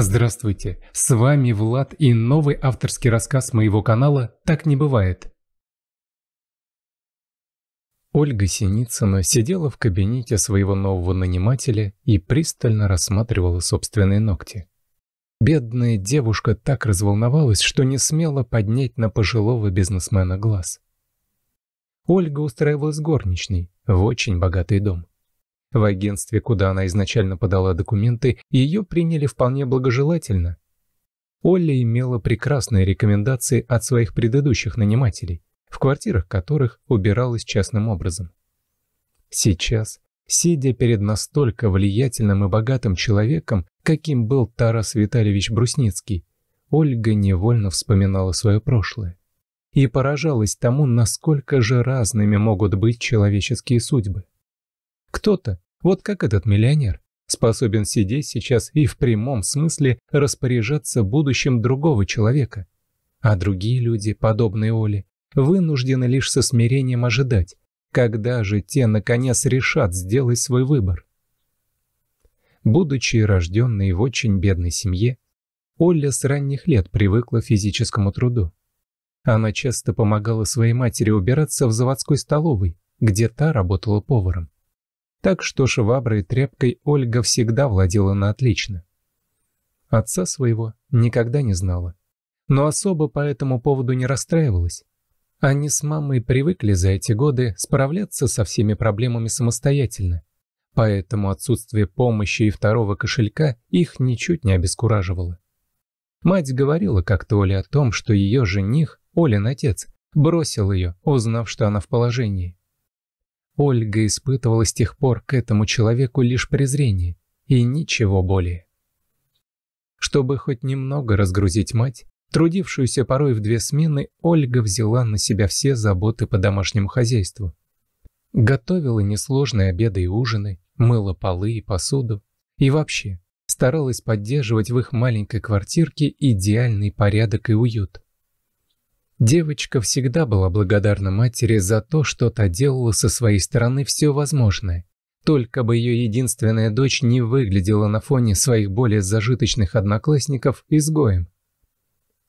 Здравствуйте, с вами Влад и новый авторский рассказ моего канала «Так не бывает». Ольга Синицына сидела в кабинете своего нового нанимателя и пристально рассматривала собственные ногти. Бедная девушка так разволновалась, что не смела поднять на пожилого бизнесмена глаз. Ольга устраивалась горничной в очень богатый дом. В агентстве, куда она изначально подала документы, ее приняли вполне благожелательно. Олли имела прекрасные рекомендации от своих предыдущих нанимателей, в квартирах которых убиралась частным образом. Сейчас, сидя перед настолько влиятельным и богатым человеком, каким был Тарас Витальевич Брусницкий, Ольга невольно вспоминала свое прошлое и поражалась тому, насколько же разными могут быть человеческие судьбы. Кто-то, вот как этот миллионер, способен сидеть сейчас и в прямом смысле распоряжаться будущим другого человека. А другие люди, подобные Оле, вынуждены лишь со смирением ожидать, когда же те, наконец, решат сделать свой выбор. Будучи рожденной в очень бедной семье, Оля с ранних лет привыкла к физическому труду. Она часто помогала своей матери убираться в заводской столовой, где та работала поваром так что шваброй и тряпкой Ольга всегда владела на отлично. Отца своего никогда не знала, но особо по этому поводу не расстраивалась. Они с мамой привыкли за эти годы справляться со всеми проблемами самостоятельно, поэтому отсутствие помощи и второго кошелька их ничуть не обескураживало. Мать говорила как-то Оле о том, что ее жених, Олин отец, бросил ее, узнав, что она в положении. Ольга испытывала с тех пор к этому человеку лишь презрение и ничего более. Чтобы хоть немного разгрузить мать, трудившуюся порой в две смены, Ольга взяла на себя все заботы по домашнему хозяйству. Готовила несложные обеды и ужины, мыла полы и посуду, и вообще старалась поддерживать в их маленькой квартирке идеальный порядок и уют. Девочка всегда была благодарна матери за то, что та делала со своей стороны все возможное. Только бы ее единственная дочь не выглядела на фоне своих более зажиточных одноклассников изгоем.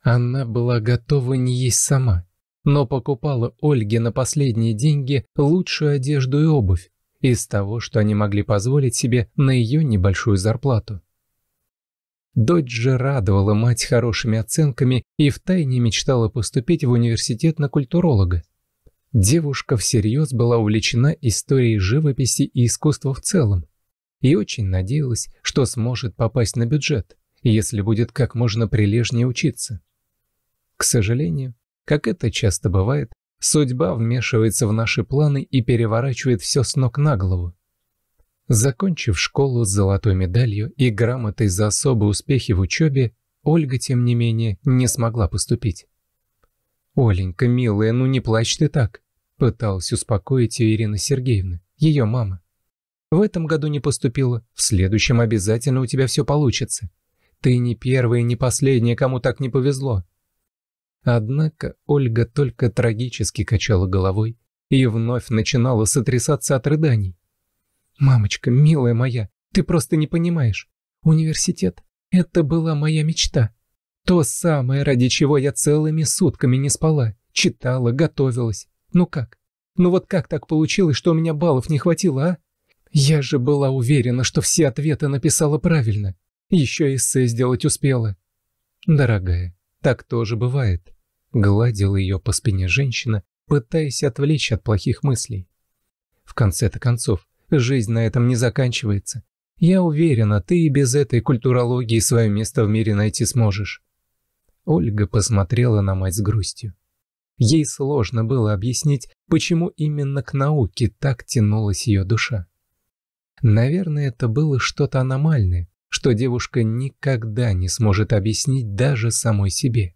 Она была готова не есть сама, но покупала Ольге на последние деньги лучшую одежду и обувь из того, что они могли позволить себе на ее небольшую зарплату. Дочь же радовала мать хорошими оценками и втайне мечтала поступить в университет на культуролога. Девушка всерьез была увлечена историей живописи и искусства в целом и очень надеялась, что сможет попасть на бюджет, если будет как можно прилежнее учиться. К сожалению, как это часто бывает, судьба вмешивается в наши планы и переворачивает все с ног на голову. Закончив школу с золотой медалью и грамотой за особые успехи в учебе, Ольга, тем не менее, не смогла поступить. «Оленька, милая, ну не плачь ты так», – пыталась успокоить ее Ирина Сергеевна, ее мама. «В этом году не поступила, в следующем обязательно у тебя все получится. Ты не первая, не последняя, кому так не повезло». Однако Ольга только трагически качала головой и вновь начинала сотрясаться от рыданий. Мамочка, милая моя, ты просто не понимаешь. Университет – это была моя мечта. То самое, ради чего я целыми сутками не спала, читала, готовилась. Ну как? Ну вот как так получилось, что у меня баллов не хватило, а? Я же была уверена, что все ответы написала правильно. Еще эссе сделать успела. Дорогая, так тоже бывает. Гладила ее по спине женщина, пытаясь отвлечь от плохих мыслей. В конце-то концов, Жизнь на этом не заканчивается. Я уверена, ты и без этой культурологии свое место в мире найти сможешь». Ольга посмотрела на мать с грустью. Ей сложно было объяснить, почему именно к науке так тянулась ее душа. Наверное, это было что-то аномальное, что девушка никогда не сможет объяснить даже самой себе.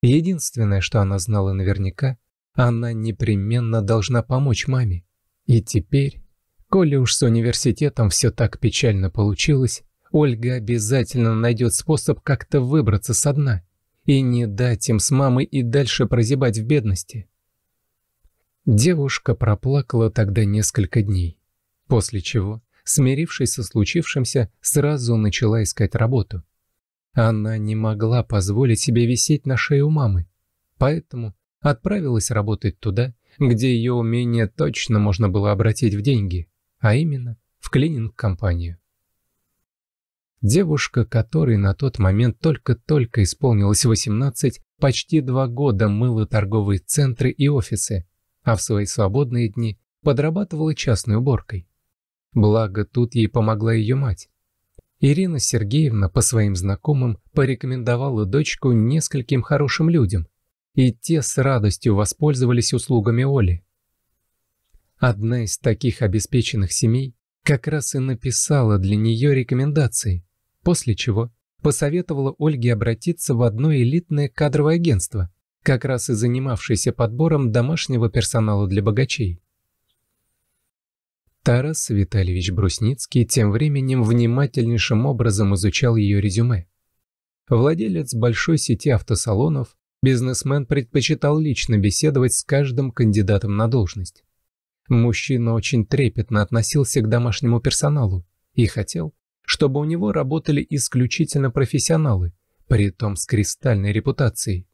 Единственное, что она знала наверняка, она непременно должна помочь маме. И теперь Коли уж с университетом все так печально получилось, Ольга обязательно найдет способ как-то выбраться со дна и не дать им с мамой и дальше прозябать в бедности. Девушка проплакала тогда несколько дней, после чего, смирившись со случившимся, сразу начала искать работу. Она не могла позволить себе висеть на шее у мамы, поэтому отправилась работать туда, где ее умение точно можно было обратить в деньги а именно в клининг-компанию. Девушка, которой на тот момент только-только исполнилось 18, почти два года мыла торговые центры и офисы, а в свои свободные дни подрабатывала частной уборкой. Благо, тут ей помогла ее мать. Ирина Сергеевна по своим знакомым порекомендовала дочку нескольким хорошим людям, и те с радостью воспользовались услугами Оли. Одна из таких обеспеченных семей как раз и написала для нее рекомендации, после чего посоветовала Ольге обратиться в одно элитное кадровое агентство, как раз и занимавшееся подбором домашнего персонала для богачей. Тарас Витальевич Брусницкий тем временем внимательнейшим образом изучал ее резюме. Владелец большой сети автосалонов, бизнесмен предпочитал лично беседовать с каждым кандидатом на должность. Мужчина очень трепетно относился к домашнему персоналу и хотел, чтобы у него работали исключительно профессионалы, притом с кристальной репутацией.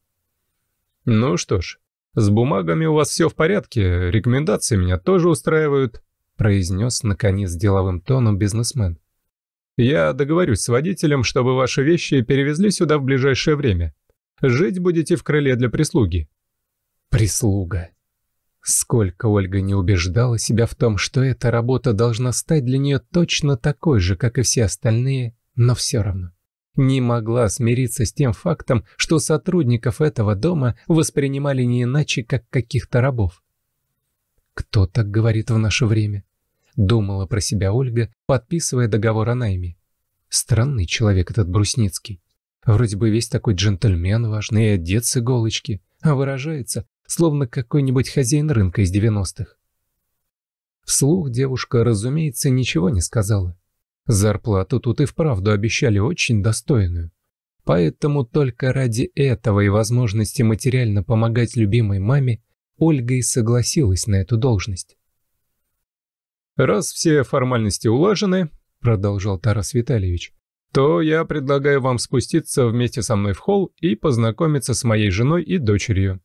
«Ну что ж, с бумагами у вас все в порядке, рекомендации меня тоже устраивают», произнес, наконец, деловым тоном бизнесмен. «Я договорюсь с водителем, чтобы ваши вещи перевезли сюда в ближайшее время. Жить будете в крыле для прислуги». «Прислуга. Сколько Ольга не убеждала себя в том, что эта работа должна стать для нее точно такой же, как и все остальные, но все равно. Не могла смириться с тем фактом, что сотрудников этого дома воспринимали не иначе, как каких-то рабов. «Кто так говорит в наше время?» — думала про себя Ольга, подписывая договор о найме. «Странный человек этот Брусницкий. Вроде бы весь такой джентльмен важный и одет с иголочки, а выражается словно какой-нибудь хозяин рынка из 90-х. Вслух девушка, разумеется, ничего не сказала. Зарплату тут и вправду обещали очень достойную. Поэтому только ради этого и возможности материально помогать любимой маме Ольга и согласилась на эту должность. «Раз все формальности улажены», — продолжал Тарас Витальевич, «то я предлагаю вам спуститься вместе со мной в холл и познакомиться с моей женой и дочерью.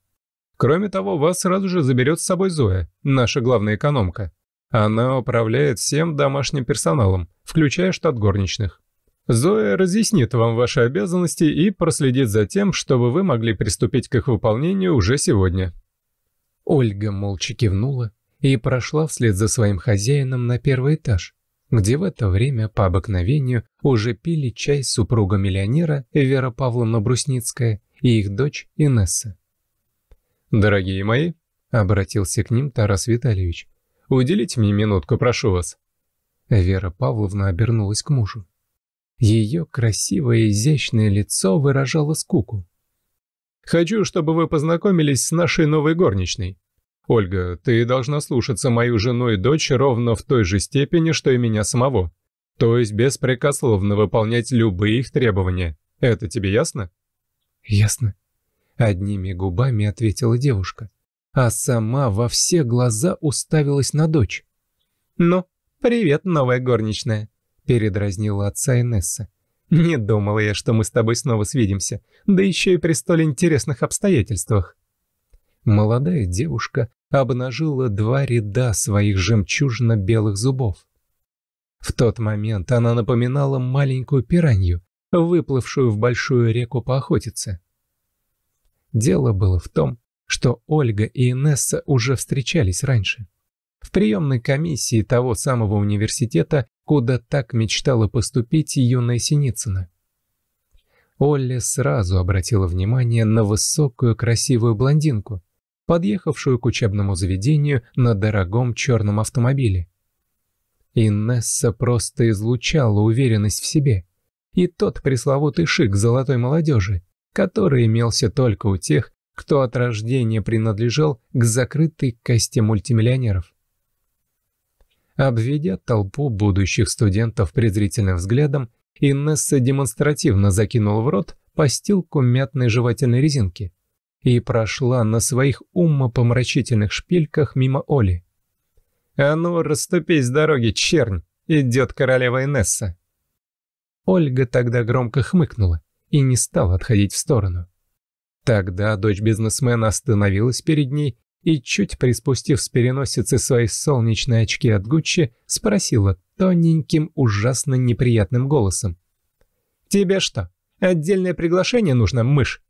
Кроме того, вас сразу же заберет с собой Зоя, наша главная экономка. Она управляет всем домашним персоналом, включая штат горничных. Зоя разъяснит вам ваши обязанности и проследит за тем, чтобы вы могли приступить к их выполнению уже сегодня». Ольга молча кивнула и прошла вслед за своим хозяином на первый этаж, где в это время по обыкновению уже пили чай супруга миллионера Вера Павловна Брусницкая и их дочь Инесса. «Дорогие мои», — обратился к ним Тарас Витальевич, — «уделите мне минутку, прошу вас». Вера Павловна обернулась к мужу. Ее красивое изящное лицо выражало скуку. «Хочу, чтобы вы познакомились с нашей новой горничной. Ольга, ты должна слушаться мою жену и дочь ровно в той же степени, что и меня самого, то есть беспрекословно выполнять любые их требования. Это тебе ясно?» «Ясно», — одними губами ответила девушка, а сама во все глаза уставилась на дочь. «Ну, привет, новая горничная», — передразнила отца Инесса. «Не думала я, что мы с тобой снова свидимся, да еще и при столь интересных обстоятельствах». Молодая девушка обнажила два ряда своих жемчужно-белых зубов. В тот момент она напоминала маленькую пиранью, выплывшую в большую реку поохотиться. Дело было в том, что Ольга и Инесса уже встречались раньше. В приемной комиссии того самого университета, куда так мечтала поступить юная Синицына. Олли сразу обратила внимание на высокую красивую блондинку, подъехавшую к учебному заведению на дорогом черном автомобиле. Инесса просто излучала уверенность в себе. И тот пресловутый шик золотой молодежи, который имелся только у тех, кто от рождения принадлежал к закрытой касте мультимиллионеров. Обведя толпу будущих студентов презрительным взглядом, Инесса демонстративно закинула в рот постилку мятной жевательной резинки и прошла на своих умопомрачительных шпильках мимо Оли. «А ну, расступись с дороги, чернь! Идет королева Инесса!» Ольга тогда громко хмыкнула и не стал отходить в сторону. Тогда дочь бизнесмена остановилась перед ней и, чуть приспустив с переносицы свои солнечные очки от Гуччи, спросила тоненьким, ужасно неприятным голосом. «Тебе что, отдельное приглашение нужно, мышь?»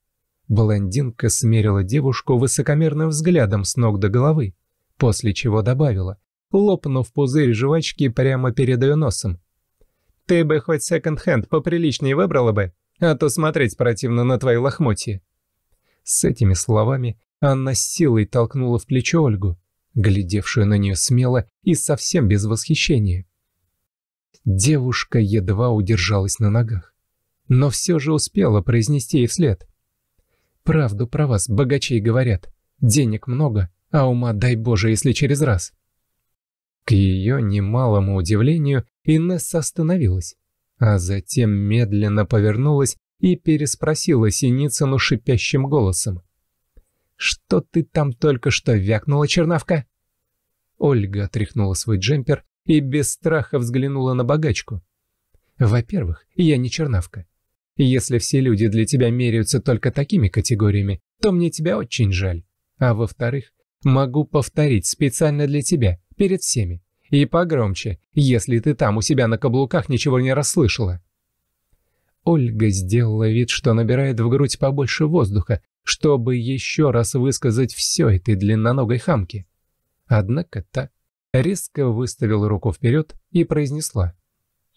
Блондинка смерила девушку высокомерным взглядом с ног до головы, после чего добавила, лопнув пузырь жвачки прямо перед ее носом. «Ты бы хоть секонд-хенд поприличнее выбрала бы, а то смотреть противно на твои лохмотья». С этими словами Анна силой толкнула в плечо Ольгу, глядевшую на нее смело и совсем без восхищения. Девушка едва удержалась на ногах, но все же успела произнести ей вслед. «Правду про вас богачей говорят. Денег много, а ума дай Боже, если через раз». К ее немалому удивлению Инесса остановилась, а затем медленно повернулась и переспросила Синицыну шипящим голосом. «Что ты там только что вякнула, чернавка?» Ольга отряхнула свой джемпер и без страха взглянула на богачку. «Во-первых, я не чернавка. Если все люди для тебя меряются только такими категориями, то мне тебя очень жаль. А во-вторых, могу повторить специально для тебя, перед всеми. И погромче, если ты там у себя на каблуках ничего не расслышала». Ольга сделала вид, что набирает в грудь побольше воздуха, чтобы еще раз высказать все этой длинноногой хамке. Однако та резко выставила руку вперед и произнесла.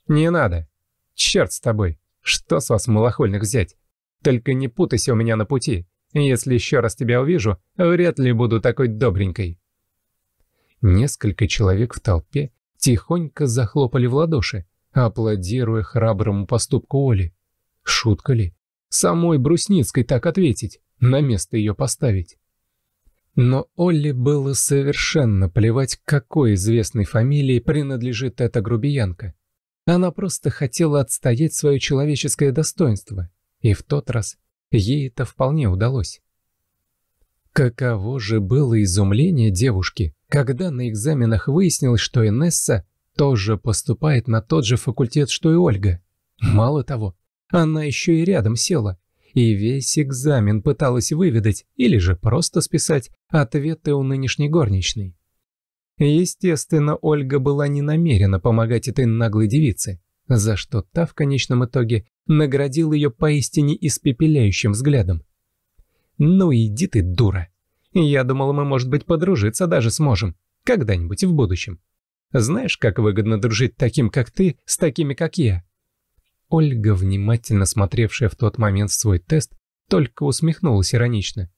«Не надо. Черт с тобой. Что с вас, малохольных, взять? Только не путайся у меня на пути. Если еще раз тебя увижу, вряд ли буду такой добренькой». Несколько человек в толпе тихонько захлопали в ладоши, аплодируя храброму поступку Оли. Шутка ли? Самой Брусницкой так ответить, на место ее поставить. Но Олли было совершенно плевать, какой известной фамилии принадлежит эта грубиянка. Она просто хотела отстоять свое человеческое достоинство, и в тот раз ей это вполне удалось. Каково же было изумление девушки, когда на экзаменах выяснилось, что Инесса тоже поступает на тот же факультет, что и Ольга. Мало того, она еще и рядом села, и весь экзамен пыталась выведать или же просто списать ответы у нынешней горничной. Естественно, Ольга была не намерена помогать этой наглой девице, за что та в конечном итоге наградила ее поистине испепеляющим взглядом. «Ну иди ты, дура! Я думал, мы, может быть, подружиться даже сможем. Когда-нибудь в будущем. Знаешь, как выгодно дружить таким, как ты, с такими, как я?» Ольга, внимательно смотревшая в тот момент свой тест, только усмехнулась иронично.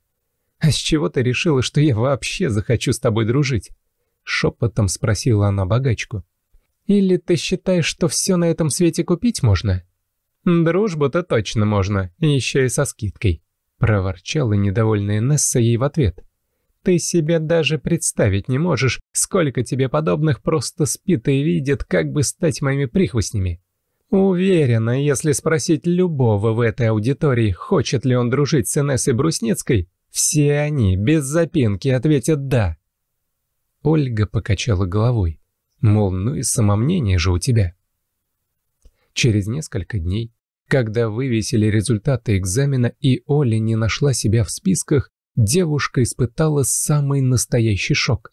«А с чего ты решила, что я вообще захочу с тобой дружить?» Шепотом спросила она богачку. «Или ты считаешь, что все на этом свете купить можно?» «Дружбу-то точно можно, еще и со скидкой». Проворчала недовольная Несса ей в ответ. «Ты себе даже представить не можешь, сколько тебе подобных просто спит и видит, как бы стать моими прихвостнями. Уверена, если спросить любого в этой аудитории, хочет ли он дружить с Инессой Брусницкой, все они без запинки ответят «да». Ольга покачала головой. Мол, ну и самомнение же у тебя. Через несколько дней когда вывесили результаты экзамена и Оля не нашла себя в списках, девушка испытала самый настоящий шок.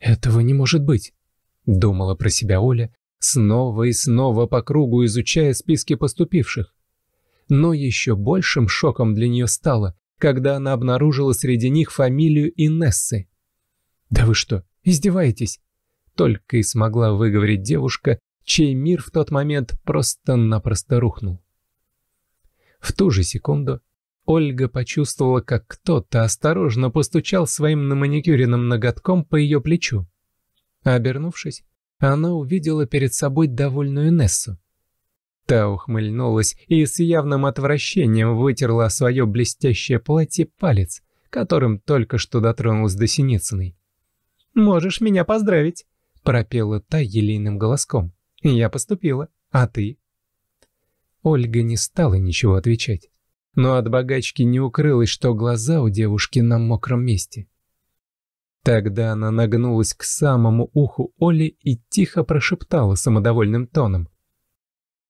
«Этого не может быть», — думала про себя Оля, снова и снова по кругу изучая списки поступивших. Но еще большим шоком для нее стало, когда она обнаружила среди них фамилию Инессы. «Да вы что, издеваетесь?» Только и смогла выговорить девушка, чей мир в тот момент просто-напросто рухнул. В ту же секунду Ольга почувствовала, как кто-то осторожно постучал своим на маникюренным ноготком по ее плечу. Обернувшись, она увидела перед собой довольную Нессу. Та ухмыльнулась и с явным отвращением вытерла свое блестящее платье палец, которым только что дотронулась до Синицыной. «Можешь меня поздравить», — пропела та елейным голоском. «Я поступила. А ты?» Ольга не стала ничего отвечать. Но от богачки не укрылось, что глаза у девушки на мокром месте. Тогда она нагнулась к самому уху Оли и тихо прошептала самодовольным тоном.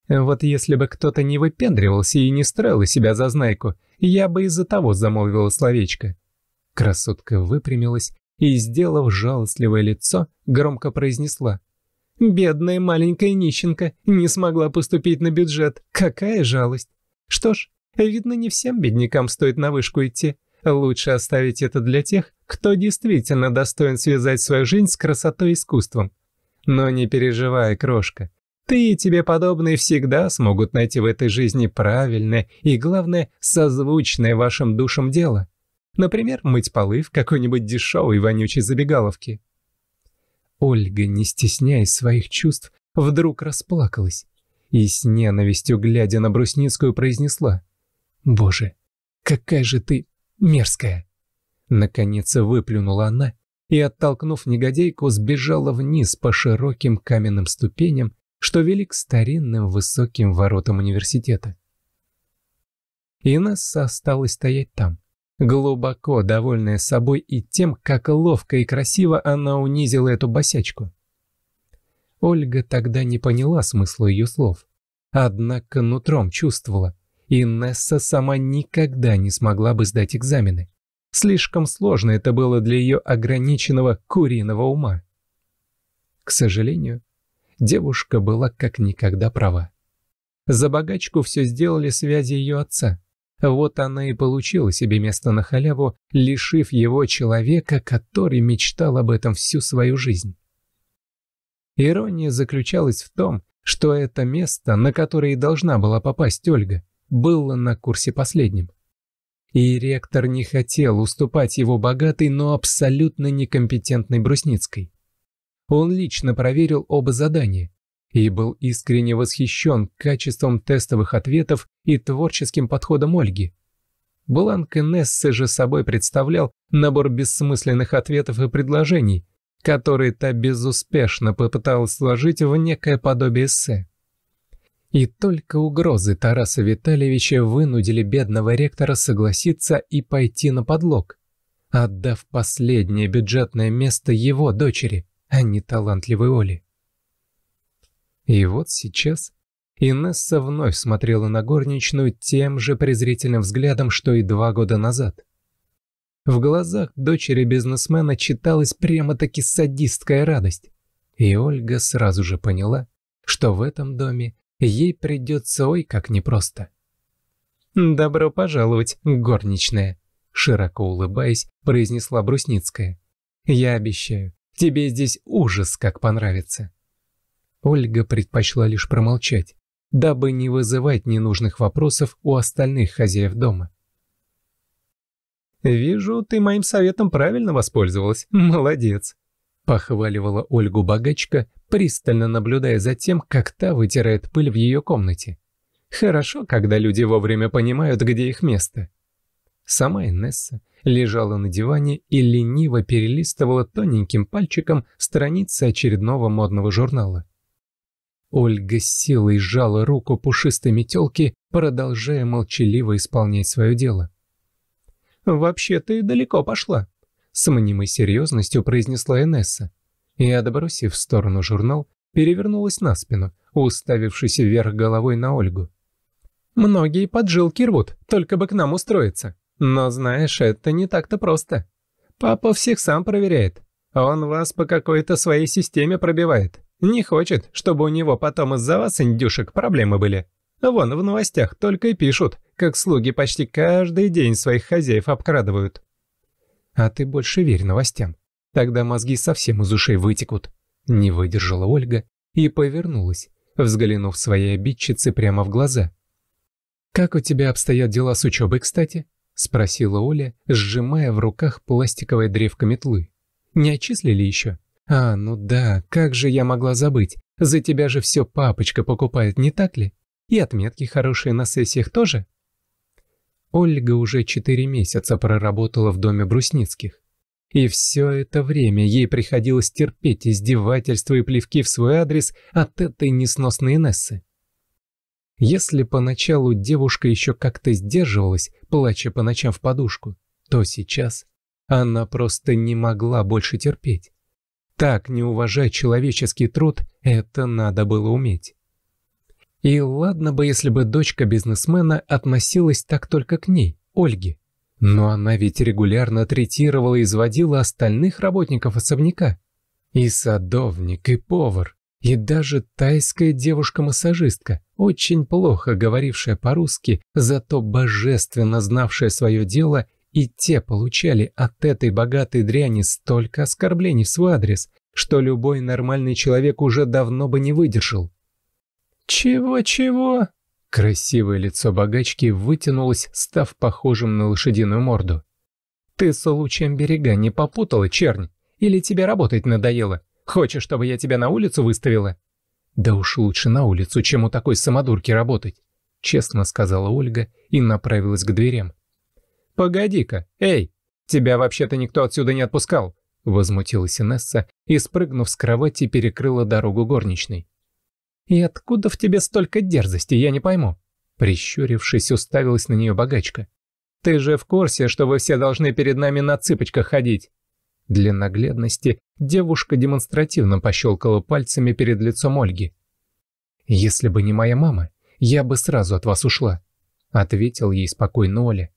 «Вот если бы кто-то не выпендривался и не строил из себя зазнайку, я бы из-за того замолвила словечко». Красотка выпрямилась и, сделав жалостливое лицо, громко произнесла — Бедная маленькая нищенка не смогла поступить на бюджет. Какая жалость. Что ж, видно, не всем беднякам стоит на вышку идти. Лучше оставить это для тех, кто действительно достоин связать свою жизнь с красотой и искусством. Но не переживай, крошка. Ты и тебе подобные всегда смогут найти в этой жизни правильное и, главное, созвучное вашим душам дело. Например, мыть полы в какой-нибудь дешевой вонючей забегаловке. Ольга, не стесняясь своих чувств, вдруг расплакалась и с ненавистью, глядя на Брусницкую, произнесла «Боже, какая же ты мерзкая!» Наконец выплюнула она и, оттолкнув негодейку, сбежала вниз по широким каменным ступеням, что вели к старинным высоким воротам университета. Инесса осталась стоять там, глубоко довольная собой и тем, как ловко и красиво она унизила эту босячку. Ольга тогда не поняла смысла ее слов, однако нутром чувствовала, и Несса сама никогда не смогла бы сдать экзамены. Слишком сложно это было для ее ограниченного куриного ума. К сожалению, девушка была как никогда права. За богачку все сделали связи ее отца – вот она и получила себе место на халяву, лишив его человека, который мечтал об этом всю свою жизнь. Ирония заключалась в том, что это место, на которое и должна была попасть Ольга, было на курсе последним. И ректор не хотел уступать его богатой, но абсолютно некомпетентной Брусницкой. Он лично проверил оба задания, и был искренне восхищен качеством тестовых ответов и творческим подходом Ольги. Бланк Инессы же собой представлял набор бессмысленных ответов и предложений, которые та безуспешно попыталась сложить в некое подобие эссе. И только угрозы Тараса Витальевича вынудили бедного ректора согласиться и пойти на подлог, отдав последнее бюджетное место его дочери, а не талантливой Оле. И вот сейчас Инесса вновь смотрела на горничную тем же презрительным взглядом, что и два года назад. В глазах дочери бизнесмена читалась прямо-таки садистская радость. И Ольга сразу же поняла, что в этом доме ей придется ой как непросто. «Добро пожаловать, горничная», — широко улыбаясь, произнесла Брусницкая. «Я обещаю, тебе здесь ужас как понравится». Ольга предпочла лишь промолчать, дабы не вызывать ненужных вопросов у остальных хозяев дома. «Вижу, ты моим советом правильно воспользовалась. Молодец!» — похваливала Ольгу богачка, пристально наблюдая за тем, как та вытирает пыль в ее комнате. «Хорошо, когда люди вовремя понимают, где их место». Сама Инесса лежала на диване и лениво перелистывала тоненьким пальчиком страницы очередного модного журнала. Ольга с силой сжала руку пушистой метелки, продолжая молчаливо исполнять свое дело. «Вообще ты далеко пошла», — с мнимой серьезностью произнесла Энесса. И, отбросив в сторону журнал, перевернулась на спину, уставившись вверх головой на Ольгу. «Многие поджилки рвут, только бы к нам устроиться. Но знаешь, это не так-то просто. Папа всех сам проверяет. Он вас по какой-то своей системе пробивает. Не хочет, чтобы у него потом из-за вас, индюшек, проблемы были. Вон, в новостях только и пишут, как слуги почти каждый день своих хозяев обкрадывают. А ты больше верь новостям. Тогда мозги совсем из ушей вытекут. Не выдержала Ольга и повернулась, взглянув своей обидчице прямо в глаза. «Как у тебя обстоят дела с учебой, кстати?» — спросила Оля, сжимая в руках пластиковое древко метлы. «Не отчислили еще?» «А, ну да, как же я могла забыть? За тебя же все папочка покупает, не так ли? И отметки хорошие на сессиях тоже?» Ольга уже четыре месяца проработала в доме Брусницких. И все это время ей приходилось терпеть издевательства и плевки в свой адрес от этой несносной Нессы. Если поначалу девушка еще как-то сдерживалась, плача по ночам в подушку, то сейчас она просто не могла больше терпеть так не уважать человеческий труд, это надо было уметь. И ладно бы, если бы дочка бизнесмена относилась так только к ней, Ольге. Но она ведь регулярно третировала и изводила остальных работников особняка. И садовник, и повар, и даже тайская девушка-массажистка, очень плохо говорившая по-русски, зато божественно знавшая свое дело и те получали от этой богатой дряни столько оскорблений в свой адрес, что любой нормальный человек уже давно бы не выдержал. «Чего-чего?» Красивое лицо богачки вытянулось, став похожим на лошадиную морду. «Ты с лучем берега не попутала, чернь? Или тебе работать надоело? Хочешь, чтобы я тебя на улицу выставила?» «Да уж лучше на улицу, чем у такой самодурки работать», — честно сказала Ольга и направилась к дверям. «Погоди-ка, эй, тебя вообще-то никто отсюда не отпускал!» Возмутилась Инесса и, спрыгнув с кровати, перекрыла дорогу горничной. «И откуда в тебе столько дерзости, я не пойму?» Прищурившись, уставилась на нее богачка. «Ты же в курсе, что вы все должны перед нами на цыпочках ходить?» Для наглядности девушка демонстративно пощелкала пальцами перед лицом Ольги. «Если бы не моя мама, я бы сразу от вас ушла», — ответил ей спокойно Оля.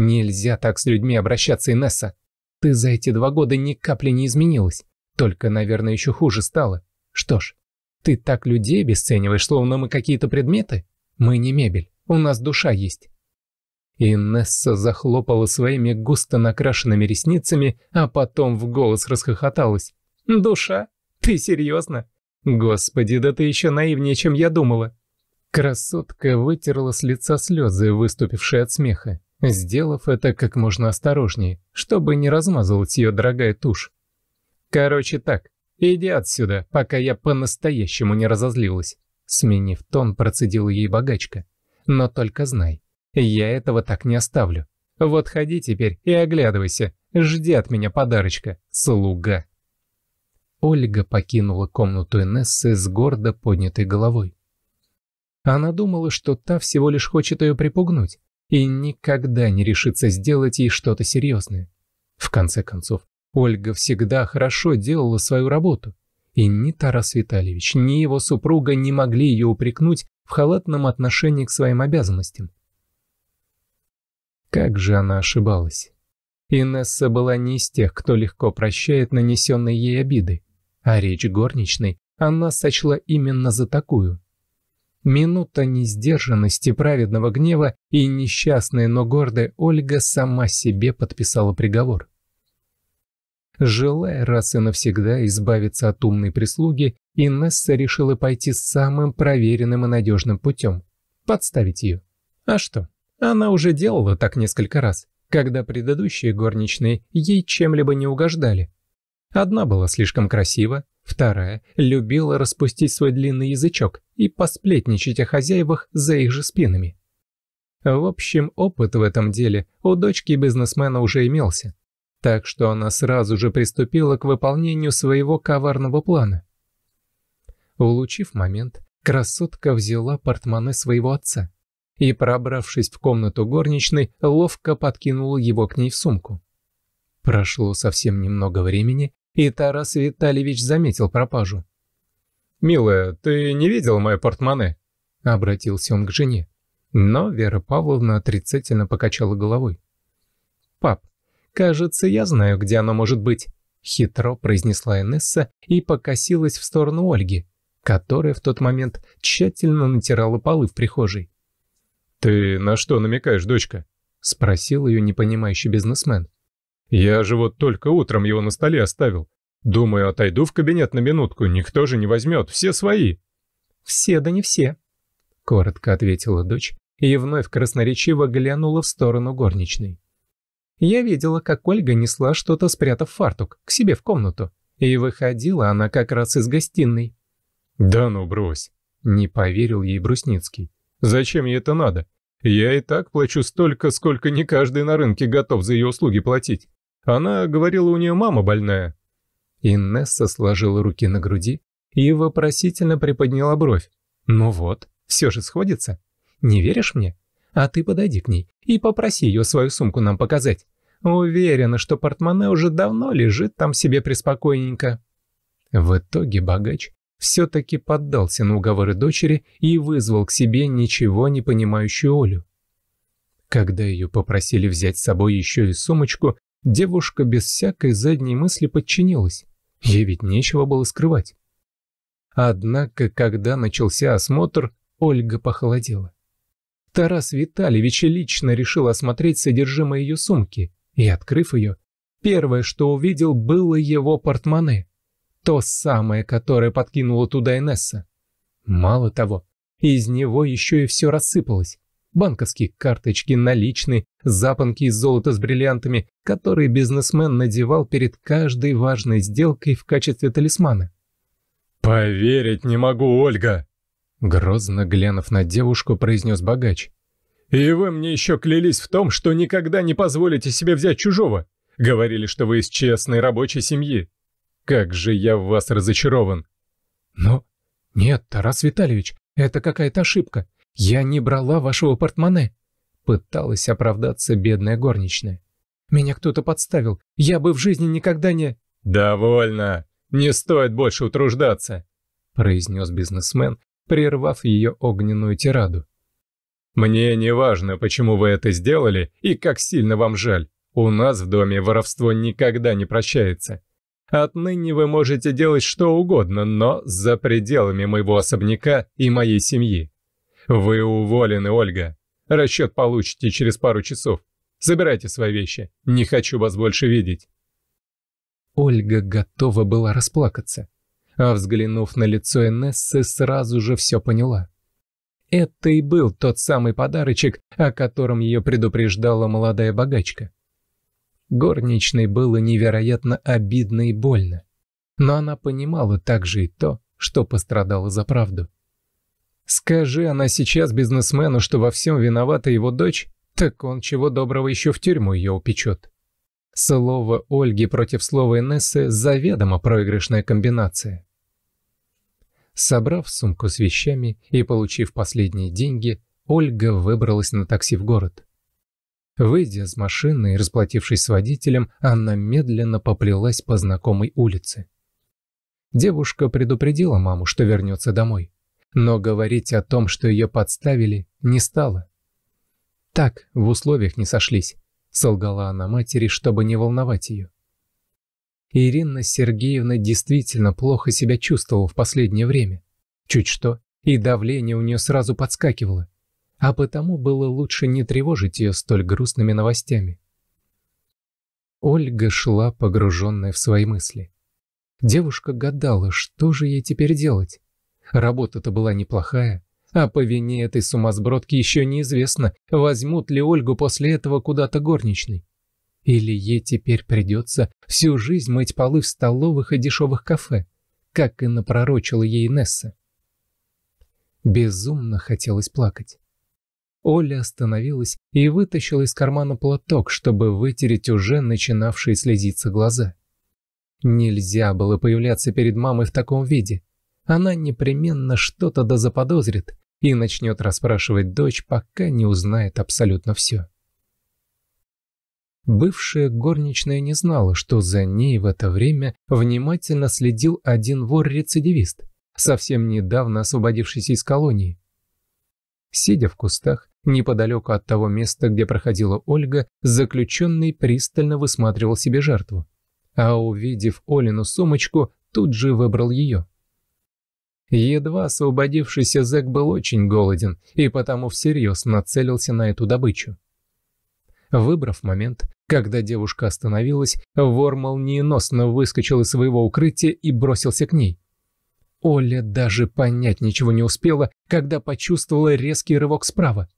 Нельзя так с людьми обращаться, Инесса. Ты за эти два года ни капли не изменилась. Только, наверное, еще хуже стало. Что ж, ты так людей обесцениваешь, словно мы какие-то предметы? Мы не мебель, у нас душа есть. Инесса захлопала своими густо накрашенными ресницами, а потом в голос расхохоталась. «Душа? Ты серьезно? Господи, да ты еще наивнее, чем я думала!» Красотка вытерла с лица слезы, выступившие от смеха сделав это как можно осторожнее, чтобы не размазалась ее дорогая тушь. «Короче так, иди отсюда, пока я по-настоящему не разозлилась», сменив тон, процедила ей богачка. «Но только знай, я этого так не оставлю. Вот ходи теперь и оглядывайся, жди от меня подарочка, слуга». Ольга покинула комнату Инессы с гордо поднятой головой. Она думала, что та всего лишь хочет ее припугнуть, и никогда не решится сделать ей что-то серьезное. В конце концов, Ольга всегда хорошо делала свою работу, и ни Тарас Витальевич, ни его супруга не могли ее упрекнуть в халатном отношении к своим обязанностям. Как же она ошибалась. Инесса была не из тех, кто легко прощает нанесенные ей обиды, а речь горничной она сочла именно за такую. Минута несдержанности, праведного гнева и несчастная, но гордая Ольга сама себе подписала приговор. Желая раз и навсегда избавиться от умной прислуги, Инесса решила пойти самым проверенным и надежным путем – подставить ее. А что? Она уже делала так несколько раз, когда предыдущие горничные ей чем-либо не угождали. Одна была слишком красива, Вторая любила распустить свой длинный язычок и посплетничать о хозяевах за их же спинами. В общем, опыт в этом деле у дочки бизнесмена уже имелся, так что она сразу же приступила к выполнению своего коварного плана. Улучив момент, красотка взяла портмоне своего отца и, пробравшись в комнату горничной, ловко подкинула его к ней в сумку. Прошло совсем немного времени, и Тарас Витальевич заметил пропажу. «Милая, ты не видела мое портмоне?» — обратился он к жене. Но Вера Павловна отрицательно покачала головой. «Пап, кажется, я знаю, где оно может быть», — хитро произнесла Энесса и покосилась в сторону Ольги, которая в тот момент тщательно натирала полы в прихожей. «Ты на что намекаешь, дочка?» — спросил ее непонимающий бизнесмен. Я же вот только утром его на столе оставил. Думаю, отойду в кабинет на минутку, никто же не возьмет, все свои». «Все, да не все», — коротко ответила дочь и вновь красноречиво глянула в сторону горничной. Я видела, как Ольга несла что-то, спрятав фартук, к себе в комнату, и выходила она как раз из гостиной. «Да ну брось», — не поверил ей Брусницкий. «Зачем ей это надо? Я и так плачу столько, сколько не каждый на рынке готов за ее услуги платить. Она говорила, у нее мама больная». Инесса сложила руки на груди и вопросительно приподняла бровь. «Ну вот, все же сходится. Не веришь мне? А ты подойди к ней и попроси ее свою сумку нам показать. Уверена, что портмоне уже давно лежит там себе преспокойненько». В итоге богач все-таки поддался на уговоры дочери и вызвал к себе ничего не понимающую Олю. Когда ее попросили взять с собой еще и сумочку, девушка без всякой задней мысли подчинилась. Ей ведь нечего было скрывать. Однако, когда начался осмотр, Ольга похолодела. Тарас Витальевич лично решил осмотреть содержимое ее сумки, и, открыв ее, первое, что увидел, было его портмоне. То самое, которое подкинула туда Инесса. Мало того, из него еще и все рассыпалось банковские карточки, наличные, запонки из золота с бриллиантами, которые бизнесмен надевал перед каждой важной сделкой в качестве талисмана. «Поверить не могу, Ольга!» Грозно глянув на девушку, произнес богач. «И вы мне еще клялись в том, что никогда не позволите себе взять чужого. Говорили, что вы из честной рабочей семьи. Как же я в вас разочарован!» «Но «Ну, нет, Тарас Витальевич, это какая-то ошибка. «Я не брала вашего портмоне», — пыталась оправдаться бедная горничная. «Меня кто-то подставил. Я бы в жизни никогда не...» «Довольно. Не стоит больше утруждаться», — произнес бизнесмен, прервав ее огненную тираду. «Мне не важно, почему вы это сделали и как сильно вам жаль. У нас в доме воровство никогда не прощается. Отныне вы можете делать что угодно, но за пределами моего особняка и моей семьи. «Вы уволены, Ольга. Расчет получите через пару часов. Забирайте свои вещи. Не хочу вас больше видеть». Ольга готова была расплакаться, а взглянув на лицо Энессы, сразу же все поняла. Это и был тот самый подарочек, о котором ее предупреждала молодая богачка. Горничной было невероятно обидно и больно, но она понимала также и то, что пострадала за правду. Скажи она сейчас бизнесмену, что во всем виновата его дочь, так он чего доброго еще в тюрьму ее упечет. Слово Ольги против слова Инессы заведомо проигрышная комбинация. Собрав сумку с вещами и получив последние деньги, Ольга выбралась на такси в город. Выйдя из машины и расплатившись с водителем, она медленно поплелась по знакомой улице. Девушка предупредила маму, что вернется домой но говорить о том, что ее подставили, не стало. «Так, в условиях не сошлись», — солгала она матери, чтобы не волновать ее. Ирина Сергеевна действительно плохо себя чувствовала в последнее время. Чуть что, и давление у нее сразу подскакивало. А потому было лучше не тревожить ее столь грустными новостями. Ольга шла, погруженная в свои мысли. Девушка гадала, что же ей теперь делать. Работа-то была неплохая. А по вине этой сумасбродки еще неизвестно, возьмут ли Ольгу после этого куда-то горничной. Или ей теперь придется всю жизнь мыть полы в столовых и дешевых кафе, как и напророчила ей Несса. Безумно хотелось плакать. Оля остановилась и вытащила из кармана платок, чтобы вытереть уже начинавшие слезиться глаза. Нельзя было появляться перед мамой в таком виде она непременно что-то дозаподозрит и начнет расспрашивать дочь, пока не узнает абсолютно все. Бывшая горничная не знала, что за ней в это время внимательно следил один вор-рецидивист, совсем недавно освободившийся из колонии. Сидя в кустах, неподалеку от того места, где проходила Ольга, заключенный пристально высматривал себе жертву. А увидев Олину сумочку, тут же выбрал ее. Едва освободившийся зэк был очень голоден и потому всерьез нацелился на эту добычу. Выбрав момент, когда девушка остановилась, вор молниеносно выскочил из своего укрытия и бросился к ней. Оля даже понять ничего не успела, когда почувствовала резкий рывок справа.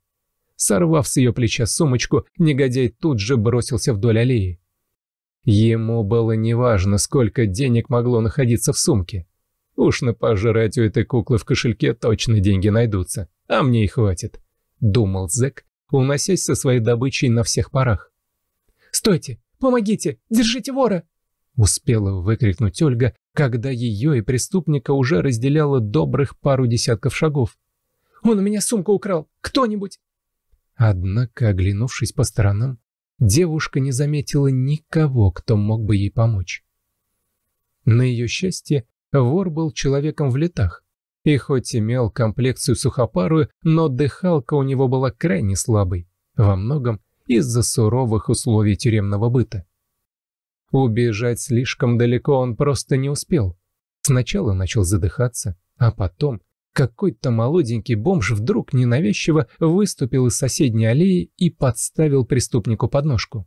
Сорвав с ее плеча сумочку, негодяй тут же бросился вдоль аллеи. Ему было неважно, сколько денег могло находиться в сумке. Уж на пожрать у этой куклы в кошельке точно деньги найдутся, а мне и хватит», — думал зэк, уносясь со своей добычей на всех парах. «Стойте! Помогите! Держите вора!» Успела выкрикнуть Ольга, когда ее и преступника уже разделяло добрых пару десятков шагов. «Он у меня сумку украл! Кто-нибудь!» Однако, оглянувшись по сторонам, девушка не заметила никого, кто мог бы ей помочь. На ее счастье, Вор был человеком в летах. И хоть имел комплекцию сухопарую, но дыхалка у него была крайне слабой, во многом из-за суровых условий тюремного быта. Убежать слишком далеко он просто не успел. Сначала начал задыхаться, а потом какой-то молоденький бомж вдруг ненавязчиво выступил из соседней аллеи и подставил преступнику подножку.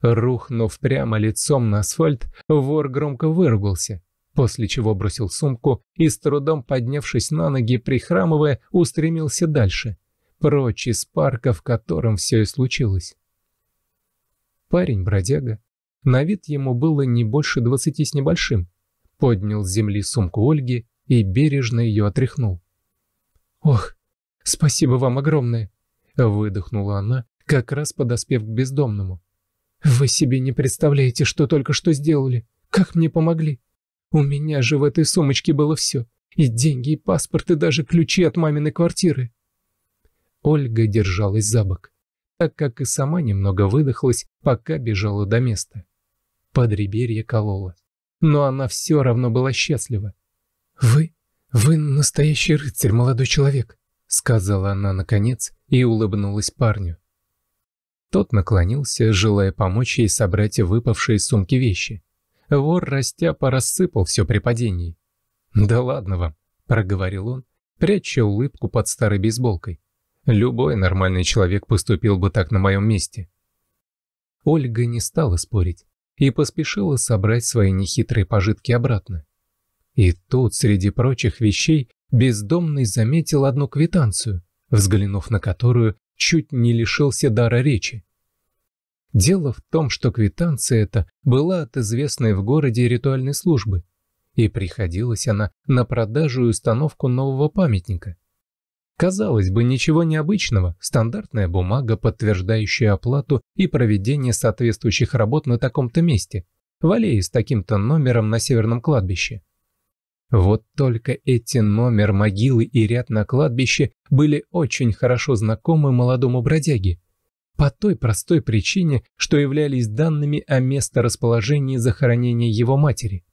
Рухнув прямо лицом на асфальт, вор громко выругался, после чего бросил сумку и, с трудом поднявшись на ноги, прихрамывая, устремился дальше, прочь из парка, в котором все и случилось. Парень-бродяга, на вид ему было не больше двадцати с небольшим, поднял с земли сумку Ольги и бережно ее отряхнул. «Ох, спасибо вам огромное!» — выдохнула она, как раз подоспев к бездомному. «Вы себе не представляете, что только что сделали! Как мне помогли!» У меня же в этой сумочке было все. И деньги, и паспорт, и даже ключи от маминой квартиры. Ольга держалась за бок, так как и сама немного выдохлась, пока бежала до места. Подреберье колола. Но она все равно была счастлива. «Вы... вы настоящий рыцарь, молодой человек», — сказала она наконец и улыбнулась парню. Тот наклонился, желая помочь ей собрать выпавшие из сумки вещи. Вор растяпа рассыпал все при падении. «Да ладно вам», — проговорил он, пряча улыбку под старой бейсболкой. «Любой нормальный человек поступил бы так на моем месте». Ольга не стала спорить и поспешила собрать свои нехитрые пожитки обратно. И тут, среди прочих вещей, бездомный заметил одну квитанцию, взглянув на которую, чуть не лишился дара речи. Дело в том, что квитанция эта была от известной в городе ритуальной службы, и приходилась она на продажу и установку нового памятника. Казалось бы, ничего необычного, стандартная бумага, подтверждающая оплату и проведение соответствующих работ на таком-то месте, в аллее с таким-то номером на северном кладбище. Вот только эти номер могилы и ряд на кладбище были очень хорошо знакомы молодому бродяге, по той простой причине, что являлись данными о месторасположении захоронения его матери.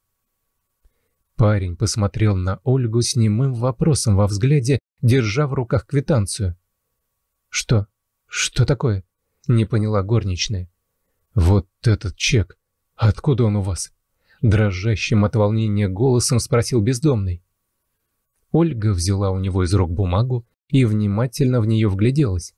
Парень посмотрел на Ольгу с немым вопросом во взгляде, держа в руках квитанцию. «Что? Что такое?» — не поняла горничная. «Вот этот чек! Откуда он у вас?» — дрожащим от волнения голосом спросил бездомный. Ольга взяла у него из рук бумагу и внимательно в нее вгляделась.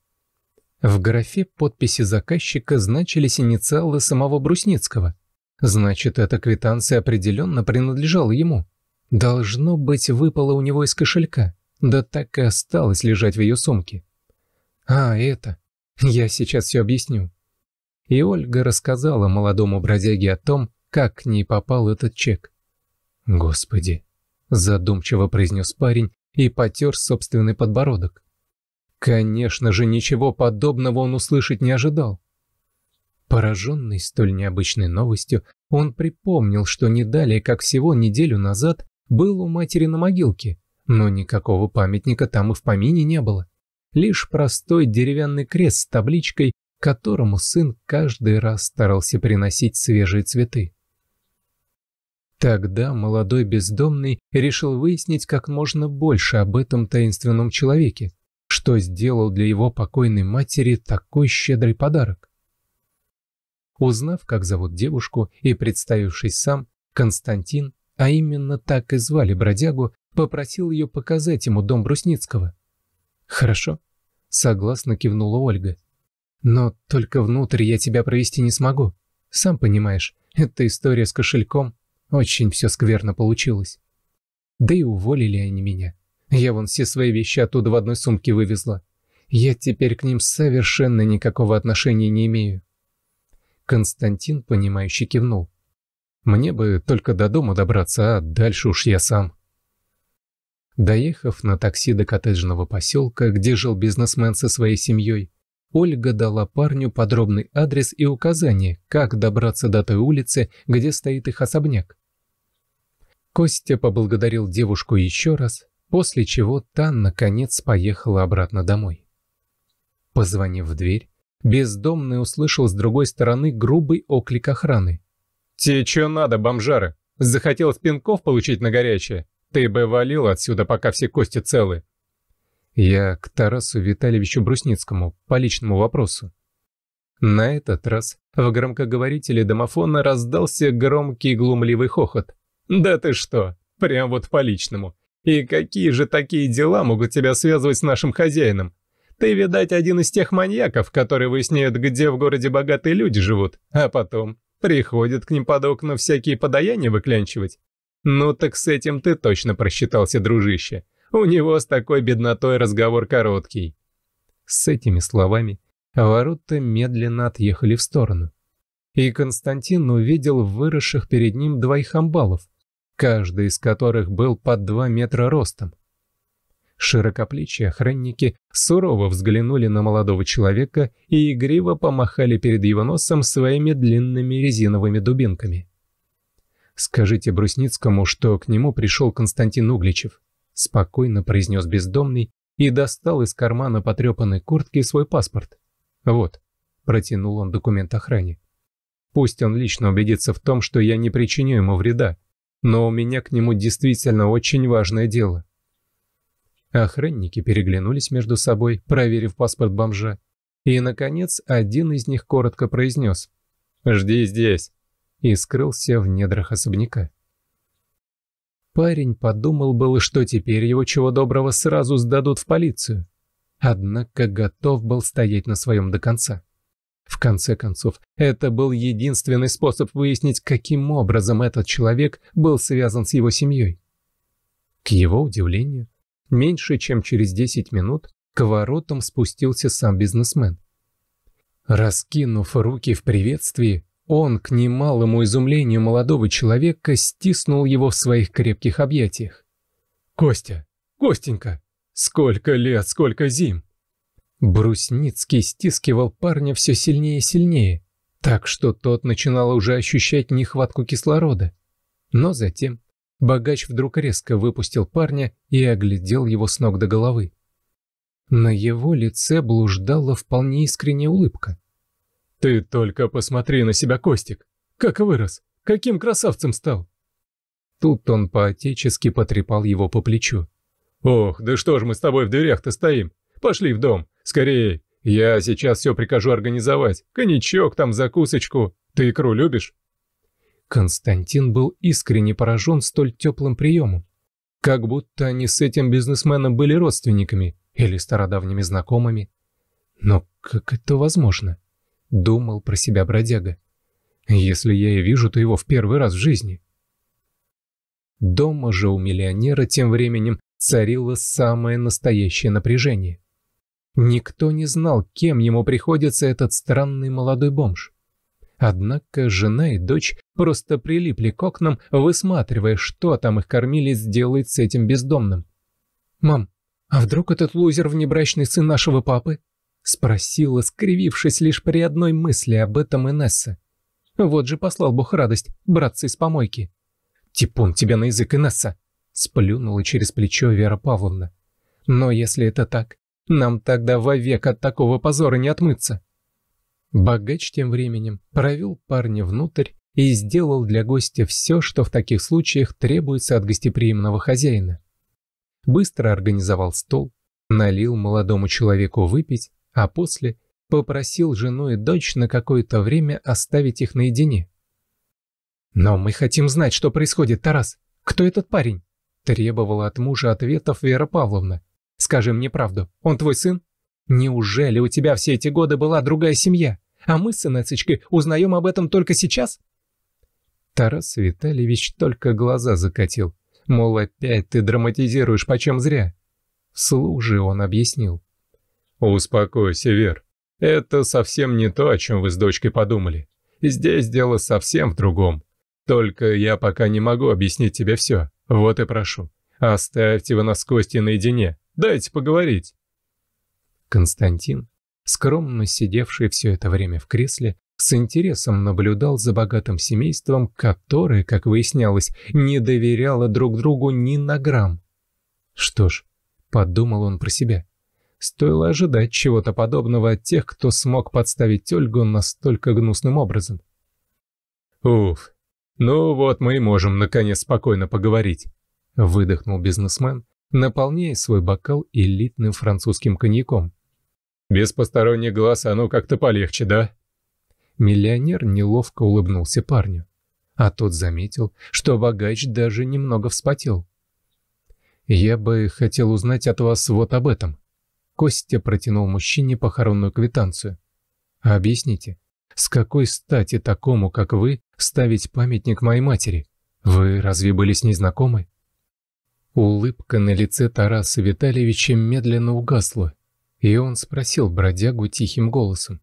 В графе подписи заказчика значились инициалы самого Брусницкого. Значит, эта квитанция определенно принадлежала ему. Должно быть, выпала у него из кошелька, да так и осталось лежать в ее сумке. А, это. Я сейчас все объясню. И Ольга рассказала молодому бродяге о том, как к ней попал этот чек. «Господи!» – задумчиво произнес парень и потер собственный подбородок. Конечно же, ничего подобного он услышать не ожидал. Пораженный столь необычной новостью, он припомнил, что не далее, как всего неделю назад, был у матери на могилке, но никакого памятника там и в помине не было. Лишь простой деревянный крест с табличкой, которому сын каждый раз старался приносить свежие цветы. Тогда молодой бездомный решил выяснить как можно больше об этом таинственном человеке, что сделал для его покойной матери такой щедрый подарок. Узнав, как зовут девушку, и представившись сам, Константин, а именно так и звали бродягу, попросил ее показать ему дом Брусницкого. «Хорошо», — согласно кивнула Ольга. «Но только внутрь я тебя провести не смогу. Сам понимаешь, эта история с кошельком, очень все скверно получилось. Да и уволили они меня. Я вон все свои вещи оттуда в одной сумке вывезла. Я теперь к ним совершенно никакого отношения не имею». Константин, понимающе кивнул. «Мне бы только до дома добраться, а дальше уж я сам». Доехав на такси до коттеджного поселка, где жил бизнесмен со своей семьей, Ольга дала парню подробный адрес и указание, как добраться до той улицы, где стоит их особняк. Костя поблагодарил девушку еще раз, после чего та, наконец, поехала обратно домой. Позвонив в дверь, бездомный услышал с другой стороны грубый оклик охраны. «Тебе чё надо, бомжары? Захотел спинков получить на горячее? Ты бы валил отсюда, пока все кости целы». Я к Тарасу Витальевичу Брусницкому по личному вопросу. На этот раз в громкоговорителе домофона раздался громкий глумливый хохот. «Да ты что! Прям вот по личному! И какие же такие дела могут тебя связывать с нашим хозяином? Ты, видать, один из тех маньяков, которые выясняют, где в городе богатые люди живут, а потом приходят к ним под окна всякие подаяния выклянчивать. Ну так с этим ты точно просчитался, дружище. У него с такой беднотой разговор короткий. С этими словами ворота медленно отъехали в сторону. И Константин увидел выросших перед ним двоих амбалов – каждый из которых был под 2 метра ростом. Широкоплечие охранники сурово взглянули на молодого человека и игриво помахали перед его носом своими длинными резиновыми дубинками. «Скажите Брусницкому, что к нему пришел Константин Угличев», — спокойно произнес бездомный и достал из кармана потрепанной куртки свой паспорт. «Вот», — протянул он документ охране. «Пусть он лично убедится в том, что я не причиню ему вреда, но у меня к нему действительно очень важное дело». Охранники переглянулись между собой, проверив паспорт бомжа. И, наконец, один из них коротко произнес «Жди здесь» и скрылся в недрах особняка. Парень подумал было, что теперь его чего доброго сразу сдадут в полицию. Однако готов был стоять на своем до конца. В конце концов, это был единственный способ выяснить, каким образом этот человек был связан с его семьей. К его удивлению, меньше чем через 10 минут к воротам спустился сам бизнесмен. Раскинув руки в приветствии, он, к немалому изумлению молодого человека, стиснул его в своих крепких объятиях. «Костя! Костенька! Сколько лет, сколько зим! Брусницкий стискивал парня все сильнее и сильнее, так что тот начинал уже ощущать нехватку кислорода. Но затем богач вдруг резко выпустил парня и оглядел его с ног до головы. На его лице блуждала вполне искренняя улыбка. «Ты только посмотри на себя, Костик! Как вырос! Каким красавцем стал!» Тут он поотечески потрепал его по плечу. «Ох, да что ж мы с тобой в дверях-то стоим! Пошли в дом, Скорее, я сейчас все прикажу организовать. Коньячок, там закусочку. Ты икру любишь?» Константин был искренне поражен столь теплым приемом. Как будто они с этим бизнесменом были родственниками или стародавними знакомыми. Но как это возможно? Думал про себя бродяга. Если я и вижу, то его в первый раз в жизни. Дома же у миллионера тем временем царило самое настоящее напряжение. Никто не знал, кем ему приходится этот странный молодой бомж. Однако жена и дочь просто прилипли к окнам, высматривая, что там их кормилец сделает с этим бездомным. «Мам, а вдруг этот лузер внебрачный сын нашего папы?» — спросила, скривившись лишь при одной мысли об этом Инесса. «Вот же послал бог радость, братцы из помойки!» «Типун тебя на язык, Инесса!» — сплюнула через плечо Вера Павловна. «Но если это так, нам тогда вовек от такого позора не отмыться. Богач тем временем провел парня внутрь и сделал для гостя все, что в таких случаях требуется от гостеприимного хозяина. Быстро организовал стол, налил молодому человеку выпить, а после попросил жену и дочь на какое-то время оставить их наедине. «Но мы хотим знать, что происходит, Тарас. Кто этот парень?» требовала от мужа ответов Вера Павловна. Скажи мне правду, он твой сын? Неужели у тебя все эти годы была другая семья, а мы с сынецечкой узнаем об этом только сейчас?» Тарас Витальевич только глаза закатил, мол, опять ты драматизируешь, почем зря. Служи, он объяснил. «Успокойся, Вер. Это совсем не то, о чем вы с дочкой подумали. Здесь дело совсем в другом. Только я пока не могу объяснить тебе все, вот и прошу. Оставьте вы нас с Костей наедине. Дайте поговорить». Константин, скромно сидевший все это время в кресле, с интересом наблюдал за богатым семейством, которое, как выяснялось, не доверяло друг другу ни на грамм. Что ж, подумал он про себя. Стоило ожидать чего-то подобного от тех, кто смог подставить Ольгу настолько гнусным образом. «Уф, ну вот мы и можем наконец спокойно поговорить», — выдохнул бизнесмен, наполняя свой бокал элитным французским коньяком. «Без посторонних глаз оно как-то полегче, да?» Миллионер неловко улыбнулся парню, а тот заметил, что богач даже немного вспотел. «Я бы хотел узнать от вас вот об этом». Костя протянул мужчине похоронную квитанцию. «Объясните, с какой стати такому, как вы, ставить памятник моей матери? Вы разве были с ней знакомы?» Улыбка на лице Тараса Витальевича медленно угасла, и он спросил бродягу тихим голосом.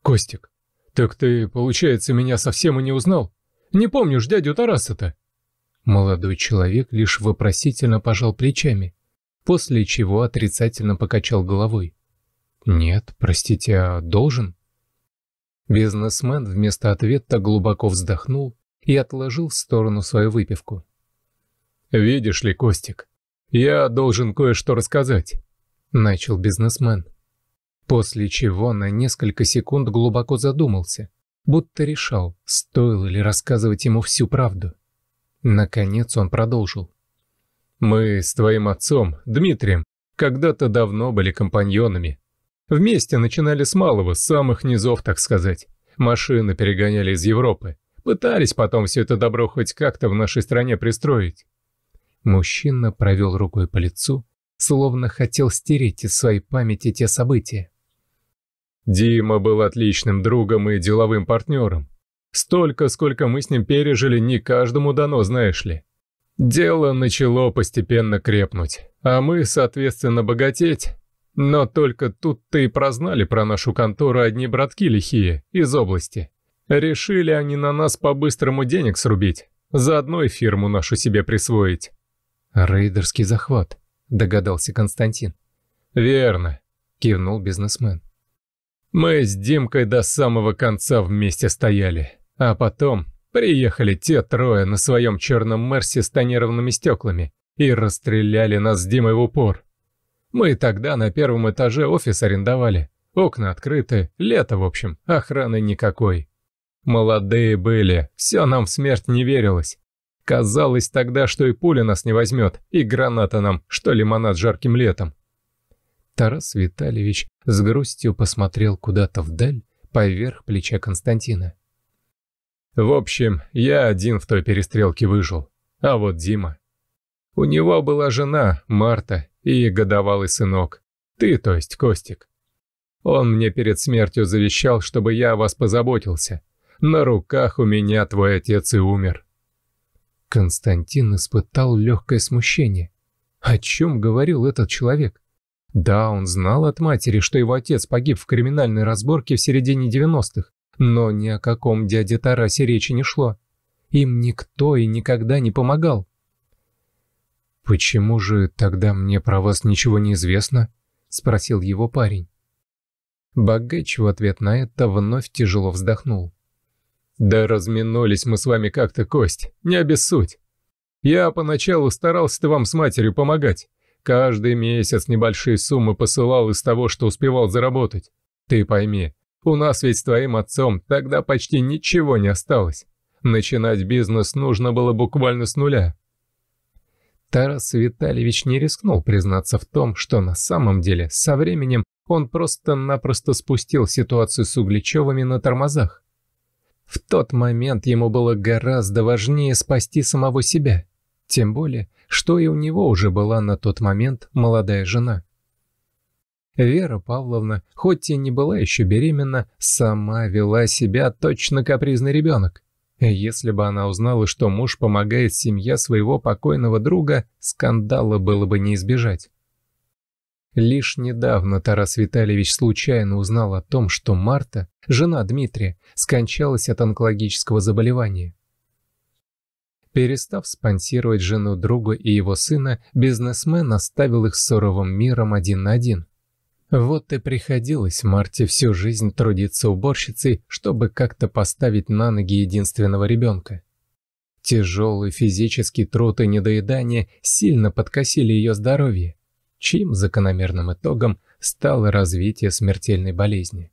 «Костик, так ты, получается, меня совсем и не узнал? Не помнишь дядю Тараса-то?» Молодой человек лишь вопросительно пожал плечами, после чего отрицательно покачал головой. «Нет, простите, а должен?» Бизнесмен вместо ответа глубоко вздохнул и отложил в сторону свою выпивку. «Видишь ли, Костик, я должен кое-что рассказать», — начал бизнесмен. После чего на несколько секунд глубоко задумался, будто решал, стоило ли рассказывать ему всю правду. Наконец он продолжил. «Мы с твоим отцом, Дмитрием, когда-то давно были компаньонами. Вместе начинали с малого, с самых низов, так сказать. Машины перегоняли из Европы. Пытались потом все это добро хоть как-то в нашей стране пристроить. Мужчина провел рукой по лицу, словно хотел стереть из своей памяти те события. «Дима был отличным другом и деловым партнером. Столько, сколько мы с ним пережили, не каждому дано, знаешь ли. Дело начало постепенно крепнуть, а мы, соответственно, богатеть. Но только тут-то и прознали про нашу контору одни братки лихие из области. Решили они на нас по-быстрому денег срубить, заодно и фирму нашу себе присвоить. «Рейдерский захват», — догадался Константин. «Верно», — кивнул бизнесмен. «Мы с Димкой до самого конца вместе стояли, а потом приехали те трое на своем черном Мерсе с тонированными стеклами и расстреляли нас с Димой в упор. Мы тогда на первом этаже офис арендовали, окна открыты, лето в общем, охраны никакой». Молодые были, все нам в смерть не верилось. Казалось тогда, что и пуля нас не возьмет, и граната нам, что лимонад жарким летом. Тарас Витальевич с грустью посмотрел куда-то вдаль, поверх плеча Константина. В общем, я один в той перестрелке выжил. А вот Дима. У него была жена, Марта, и годовалый сынок. Ты, то есть, Костик. Он мне перед смертью завещал, чтобы я о вас позаботился. На руках у меня твой отец и умер. Константин испытал легкое смущение. О чем говорил этот человек? Да, он знал от матери, что его отец погиб в криминальной разборке в середине 90-х, но ни о каком дяде Тарасе речи не шло. Им никто и никогда не помогал. «Почему же тогда мне про вас ничего не известно?» — спросил его парень. Богач в ответ на это вновь тяжело вздохнул. Да разминулись мы с вами как-то, Кость, не обессудь. Я поначалу старался-то вам с матерью помогать. Каждый месяц небольшие суммы посылал из того, что успевал заработать. Ты пойми, у нас ведь с твоим отцом тогда почти ничего не осталось. Начинать бизнес нужно было буквально с нуля. Тарас Витальевич не рискнул признаться в том, что на самом деле со временем он просто-напросто спустил ситуацию с Угличевыми на тормозах. В тот момент ему было гораздо важнее спасти самого себя, тем более, что и у него уже была на тот момент молодая жена. Вера Павловна, хоть и не была еще беременна, сама вела себя точно капризный ребенок. Если бы она узнала, что муж помогает семья своего покойного друга, скандала было бы не избежать. Лишь недавно Тарас Витальевич случайно узнал о том, что Марта, жена Дмитрия, скончалась от онкологического заболевания. Перестав спонсировать жену друга и его сына, бизнесмен оставил их с суровым миром один на один. Вот и приходилось Марте всю жизнь трудиться уборщицей, чтобы как-то поставить на ноги единственного ребенка. Тяжелый физический труд и недоедание сильно подкосили ее здоровье чьим закономерным итогом стало развитие смертельной болезни.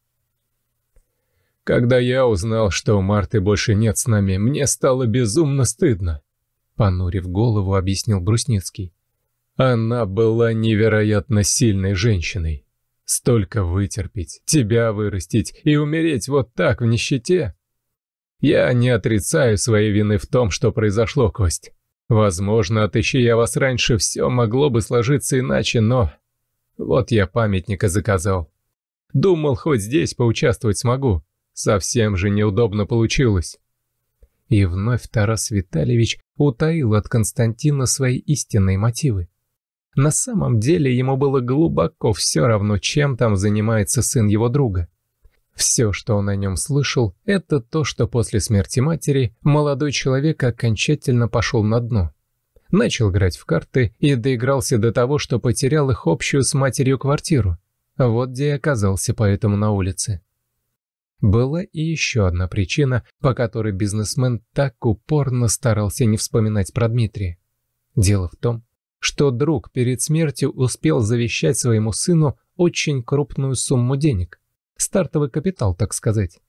«Когда я узнал, что у Марты больше нет с нами, мне стало безумно стыдно», — понурив голову, объяснил Брусницкий. «Она была невероятно сильной женщиной. Столько вытерпеть, тебя вырастить и умереть вот так в нищете. Я не отрицаю своей вины в том, что произошло, Кость. Возможно, отыщи я вас раньше, все могло бы сложиться иначе, но... Вот я памятника заказал. Думал, хоть здесь поучаствовать смогу. Совсем же неудобно получилось. И вновь Тарас Витальевич утаил от Константина свои истинные мотивы. На самом деле ему было глубоко все равно, чем там занимается сын его друга. Все, что он о нем слышал, это то, что после смерти матери молодой человек окончательно пошел на дно. Начал играть в карты и доигрался до того, что потерял их общую с матерью квартиру. Вот где и оказался поэтому на улице. Была и еще одна причина, по которой бизнесмен так упорно старался не вспоминать про Дмитрия. Дело в том, что друг перед смертью успел завещать своему сыну очень крупную сумму денег – Стартовый капитал, так сказать.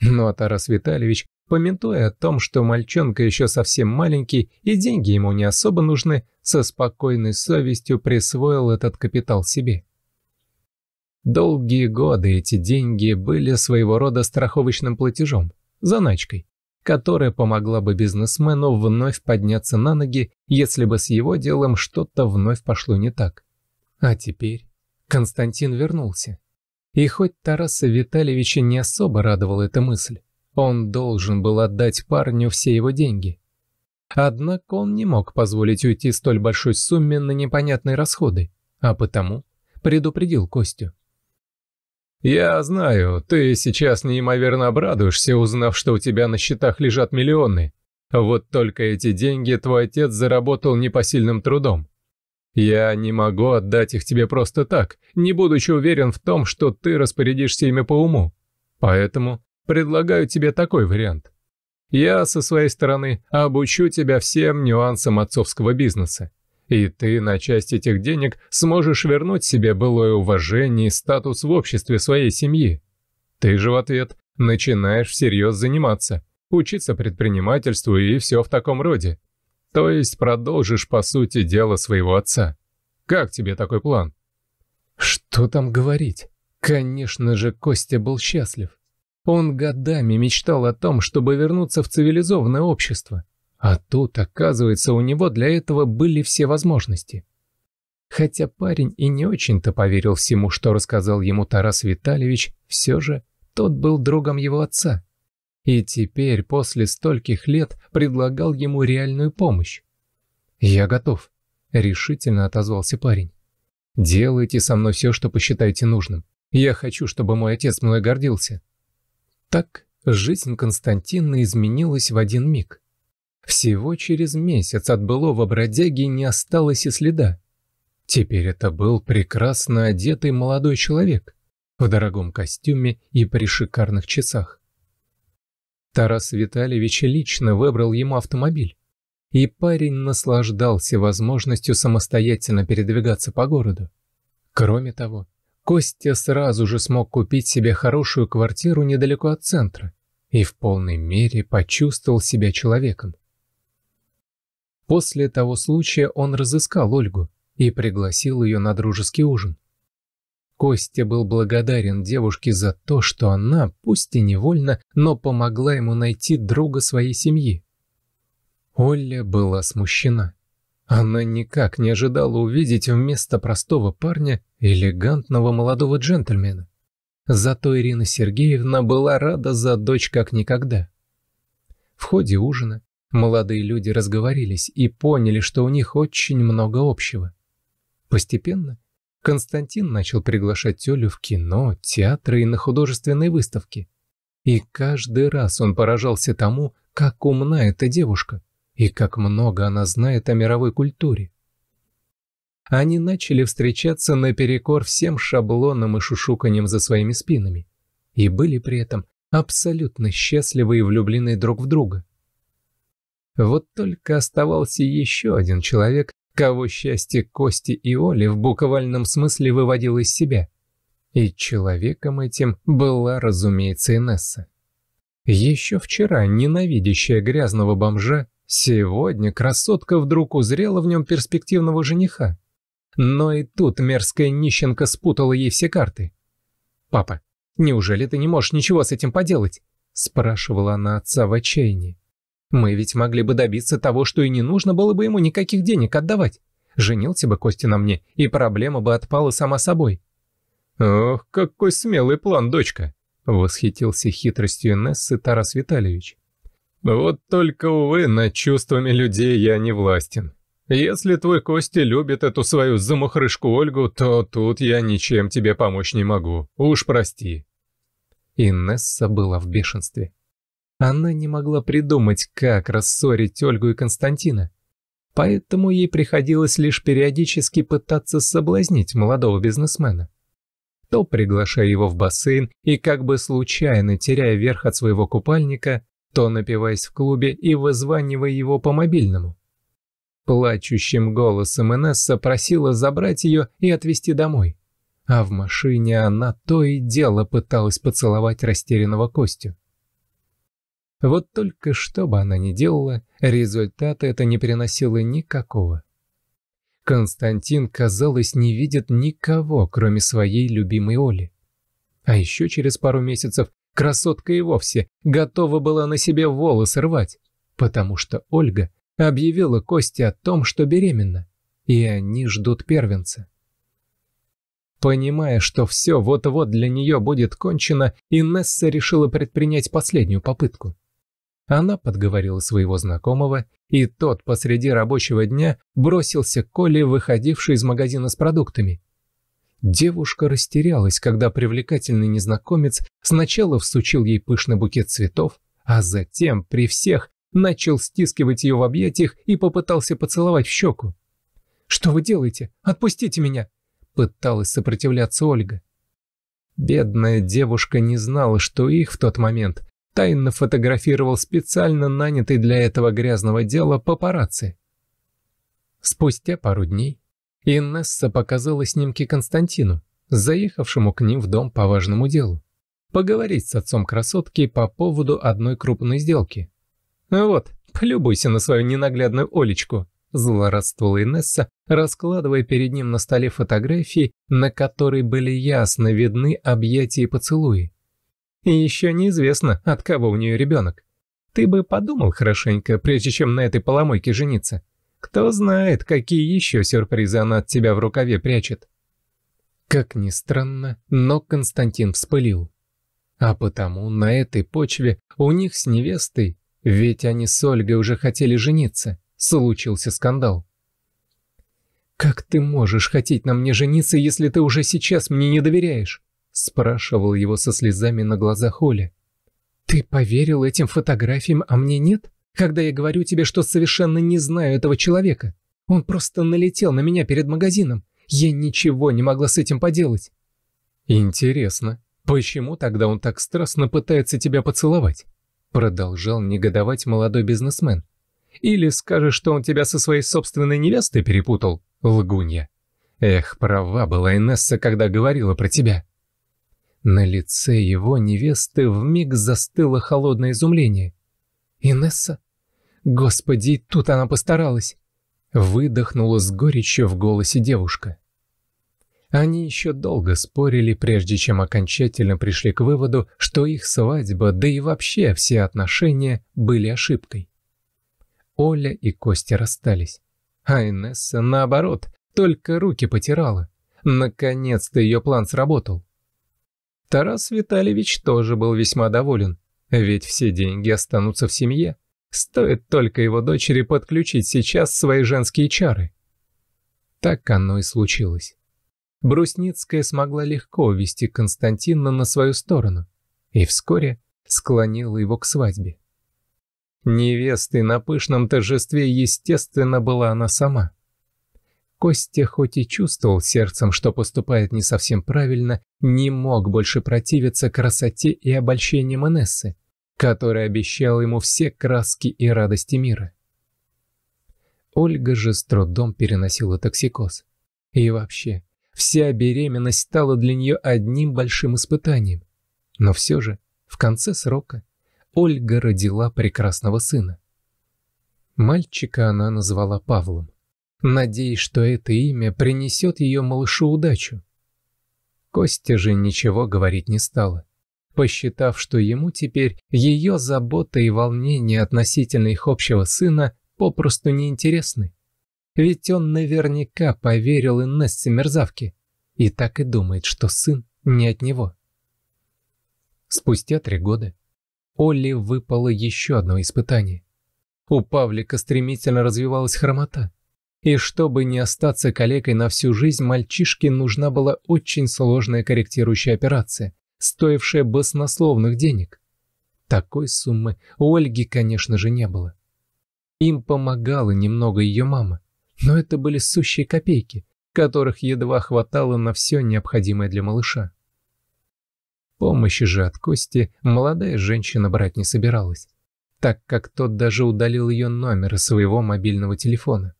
Но ну, а Тарас Витальевич, помятуя о том, что мальчонка еще совсем маленький и деньги ему не особо нужны, со спокойной совестью присвоил этот капитал себе. Долгие годы эти деньги были своего рода страховочным платежом, заначкой, которая помогла бы бизнесмену вновь подняться на ноги, если бы с его делом что-то вновь пошло не так. А теперь Константин вернулся. И хоть Тараса Витальевича не особо радовала эта мысль, он должен был отдать парню все его деньги. Однако он не мог позволить уйти столь большой сумме на непонятные расходы, а потому предупредил Костю. «Я знаю, ты сейчас неимоверно обрадуешься, узнав, что у тебя на счетах лежат миллионы. Вот только эти деньги твой отец заработал непосильным трудом. Я не могу отдать их тебе просто так, не будучи уверен в том, что ты распорядишься ими по уму. Поэтому предлагаю тебе такой вариант. Я, со своей стороны, обучу тебя всем нюансам отцовского бизнеса. И ты на часть этих денег сможешь вернуть себе былое уважение и статус в обществе своей семьи. Ты же в ответ начинаешь всерьез заниматься, учиться предпринимательству и все в таком роде. То есть продолжишь, по сути, дело своего отца. Как тебе такой план? Что там говорить? Конечно же, Костя был счастлив. Он годами мечтал о том, чтобы вернуться в цивилизованное общество. А тут, оказывается, у него для этого были все возможности. Хотя парень и не очень-то поверил всему, что рассказал ему Тарас Витальевич, все же тот был другом его отца и теперь, после стольких лет, предлагал ему реальную помощь. «Я готов», — решительно отозвался парень. «Делайте со мной все, что посчитаете нужным. Я хочу, чтобы мой отец мной гордился». Так жизнь Константина изменилась в один миг. Всего через месяц от былого бродяги не осталось и следа. Теперь это был прекрасно одетый молодой человек в дорогом костюме и при шикарных часах. Тарас Витальевич лично выбрал ему автомобиль, и парень наслаждался возможностью самостоятельно передвигаться по городу. Кроме того, Костя сразу же смог купить себе хорошую квартиру недалеко от центра и в полной мере почувствовал себя человеком. После того случая он разыскал Ольгу и пригласил ее на дружеский ужин. Костя был благодарен девушке за то, что она, пусть и невольно, но помогла ему найти друга своей семьи. Оля была смущена. Она никак не ожидала увидеть вместо простого парня элегантного молодого джентльмена. Зато Ирина Сергеевна была рада за дочь как никогда. В ходе ужина молодые люди разговорились и поняли, что у них очень много общего. Постепенно Константин начал приглашать Тёлю в кино, театры и на художественные выставки. И каждый раз он поражался тому, как умна эта девушка и как много она знает о мировой культуре. Они начали встречаться наперекор всем шаблонам и шушуканьям за своими спинами и были при этом абсолютно счастливы и влюблены друг в друга. Вот только оставался еще один человек, кого счастье Кости и Оли в буквальном смысле выводило из себя. И человеком этим была, разумеется, Инесса. Еще вчера ненавидящая грязного бомжа, сегодня красотка вдруг узрела в нем перспективного жениха. Но и тут мерзкая нищенка спутала ей все карты. «Папа, неужели ты не можешь ничего с этим поделать?» – спрашивала она отца в отчаянии. Мы ведь могли бы добиться того, что и не нужно было бы ему никаких денег отдавать. Женился бы Костя на мне, и проблема бы отпала сама собой. «Ох, какой смелый план, дочка!» — восхитился хитростью Нессы Тарас Витальевич. «Вот только, увы, над чувствами людей я не властен. Если твой Костя любит эту свою замухрышку Ольгу, то тут я ничем тебе помочь не могу. Уж прости». Инесса была в бешенстве. Она не могла придумать, как рассорить Ольгу и Константина. Поэтому ей приходилось лишь периодически пытаться соблазнить молодого бизнесмена. То приглашая его в бассейн и как бы случайно теряя верх от своего купальника, то напиваясь в клубе и вызванивая его по мобильному. Плачущим голосом Инесса просила забрать ее и отвезти домой. А в машине она то и дело пыталась поцеловать растерянного Костю. Вот только что бы она ни делала, результата это не приносило никакого. Константин, казалось, не видит никого, кроме своей любимой Оли. А еще через пару месяцев красотка и вовсе готова была на себе волосы рвать, потому что Ольга объявила Косте о том, что беременна, и они ждут первенца. Понимая, что все вот-вот для нее будет кончено, Инесса решила предпринять последнюю попытку. Она подговорила своего знакомого, и тот посреди рабочего дня бросился к Коле, выходившей из магазина с продуктами. Девушка растерялась, когда привлекательный незнакомец сначала всучил ей пышный букет цветов, а затем при всех начал стискивать ее в объятиях и попытался поцеловать в щеку. «Что вы делаете? Отпустите меня!» Пыталась сопротивляться Ольга. Бедная девушка не знала, что их в тот момент тайно фотографировал специально нанятый для этого грязного дела папарацци. Спустя пару дней Инесса показала снимки Константину, заехавшему к ним в дом по важному делу. Поговорить с отцом красотки по поводу одной крупной сделки. «Вот, полюбуйся на свою ненаглядную Олечку», – злорадствовала Инесса, раскладывая перед ним на столе фотографии, на которой были ясно видны объятия и поцелуи. И еще неизвестно, от кого у нее ребенок. Ты бы подумал хорошенько, прежде чем на этой поломойке жениться. Кто знает, какие еще сюрпризы она от тебя в рукаве прячет. Как ни странно, но Константин вспылил. А потому на этой почве у них с невестой, ведь они с Ольгой уже хотели жениться, случился скандал. «Как ты можешь хотеть на мне жениться, если ты уже сейчас мне не доверяешь? Спрашивал его со слезами на глазах Оля. «Ты поверил этим фотографиям, а мне нет? Когда я говорю тебе, что совершенно не знаю этого человека? Он просто налетел на меня перед магазином. Я ничего не могла с этим поделать». «Интересно, почему тогда он так страстно пытается тебя поцеловать?» Продолжал негодовать молодой бизнесмен. Или скажешь, что он тебя со своей собственной невестой перепутал, лгунья. Эх, права была Инесса, когда говорила про тебя. На лице его невесты вмиг застыло холодное изумление. «Инесса? Господи, тут она постаралась!» Выдохнула с горечью в голосе девушка. Они еще долго спорили, прежде чем окончательно пришли к выводу, что их свадьба, да и вообще все отношения были ошибкой. Оля и Костя расстались. А Инесса, наоборот, только руки потирала. Наконец-то ее план сработал. Тарас Витальевич тоже был весьма доволен, ведь все деньги останутся в семье. Стоит только его дочери подключить сейчас свои женские чары. Так оно и случилось. Брусницкая смогла легко вести Константина на свою сторону и вскоре склонила его к свадьбе. Невестой на пышном торжестве, естественно, была она сама. Костя хоть и чувствовал сердцем, что поступает не совсем правильно, не мог больше противиться красоте и обольщению Инессы, которая обещала ему все краски и радости мира. Ольга же с трудом переносила токсикоз. И вообще, вся беременность стала для нее одним большим испытанием. Но все же, в конце срока, Ольга родила прекрасного сына. Мальчика она назвала Павлом надеясь, что это имя принесет ее малышу удачу. Костя же ничего говорить не стала, посчитав, что ему теперь ее забота и волнение относительно их общего сына попросту неинтересны. Ведь он наверняка поверил Инессе мерзавке и так и думает, что сын не от него. Спустя три года Оле выпало еще одно испытание. У Павлика стремительно развивалась хромота. И чтобы не остаться калекой на всю жизнь, мальчишке нужна была очень сложная корректирующая операция, стоившая баснословных денег. Такой суммы у Ольги, конечно же, не было. Им помогала немного ее мама, но это были сущие копейки, которых едва хватало на все необходимое для малыша. Помощи же от Кости молодая женщина брать не собиралась, так как тот даже удалил ее номер из своего мобильного телефона.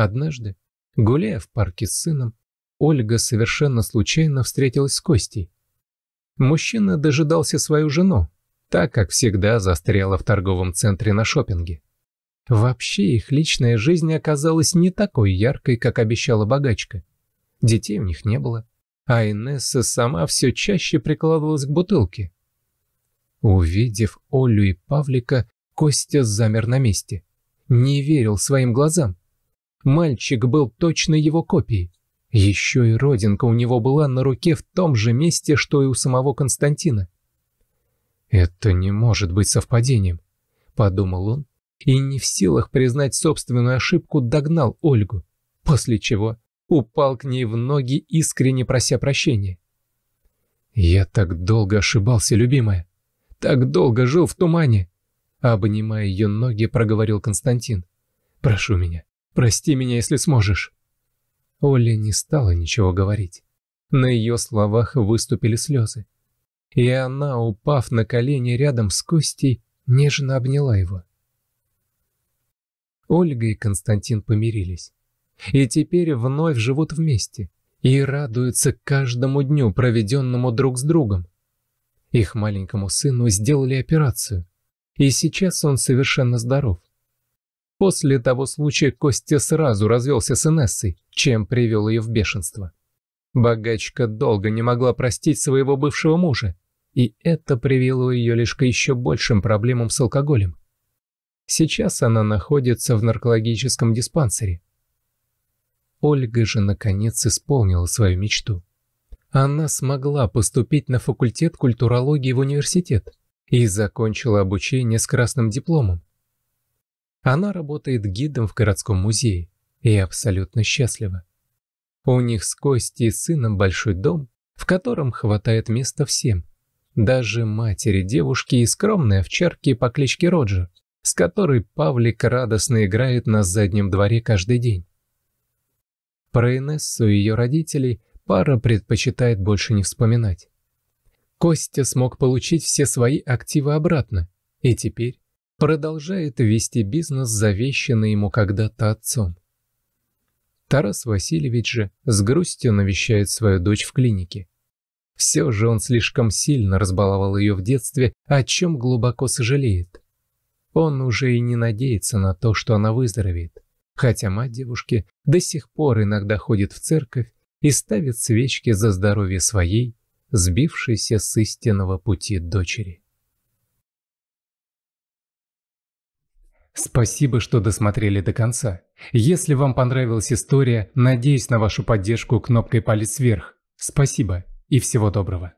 Однажды, гуляя в парке с сыном, Ольга совершенно случайно встретилась с Костей. Мужчина дожидался свою жену, так как всегда застряла в торговом центре на шопинге. Вообще их личная жизнь оказалась не такой яркой, как обещала богачка. Детей у них не было, а Инесса сама все чаще прикладывалась к бутылке. Увидев Олю и Павлика, Костя замер на месте. Не верил своим глазам. Мальчик был точно его копией. Еще и родинка у него была на руке в том же месте, что и у самого Константина. «Это не может быть совпадением», — подумал он, и не в силах признать собственную ошибку догнал Ольгу, после чего упал к ней в ноги, искренне прося прощения. «Я так долго ошибался, любимая, так долго жил в тумане», — обнимая ее ноги, проговорил Константин. «Прошу меня, Прости меня, если сможешь». Оля не стала ничего говорить. На ее словах выступили слезы. И она, упав на колени рядом с Костей, нежно обняла его. Ольга и Константин помирились. И теперь вновь живут вместе и радуются каждому дню, проведенному друг с другом. Их маленькому сыну сделали операцию, и сейчас он совершенно здоров. После того случая Костя сразу развелся с Инессой, чем привел ее в бешенство. Богачка долго не могла простить своего бывшего мужа, и это привело ее лишь к еще большим проблемам с алкоголем. Сейчас она находится в наркологическом диспансере. Ольга же наконец исполнила свою мечту. Она смогла поступить на факультет культурологии в университет и закончила обучение с красным дипломом. Она работает гидом в городском музее и абсолютно счастлива. У них с Костей и сыном большой дом, в котором хватает места всем. Даже матери девушки и скромной овчарки по кличке Роджер, с которой Павлик радостно играет на заднем дворе каждый день. Про Инессу и ее родителей пара предпочитает больше не вспоминать. Костя смог получить все свои активы обратно, и теперь продолжает вести бизнес, завещанный ему когда-то отцом. Тарас Васильевич же с грустью навещает свою дочь в клинике. Все же он слишком сильно разбаловал ее в детстве, о чем глубоко сожалеет. Он уже и не надеется на то, что она выздоровеет, хотя мать девушки до сих пор иногда ходит в церковь и ставит свечки за здоровье своей, сбившейся с истинного пути дочери. Спасибо, что досмотрели до конца. Если вам понравилась история, надеюсь на вашу поддержку кнопкой палец вверх. Спасибо и всего доброго.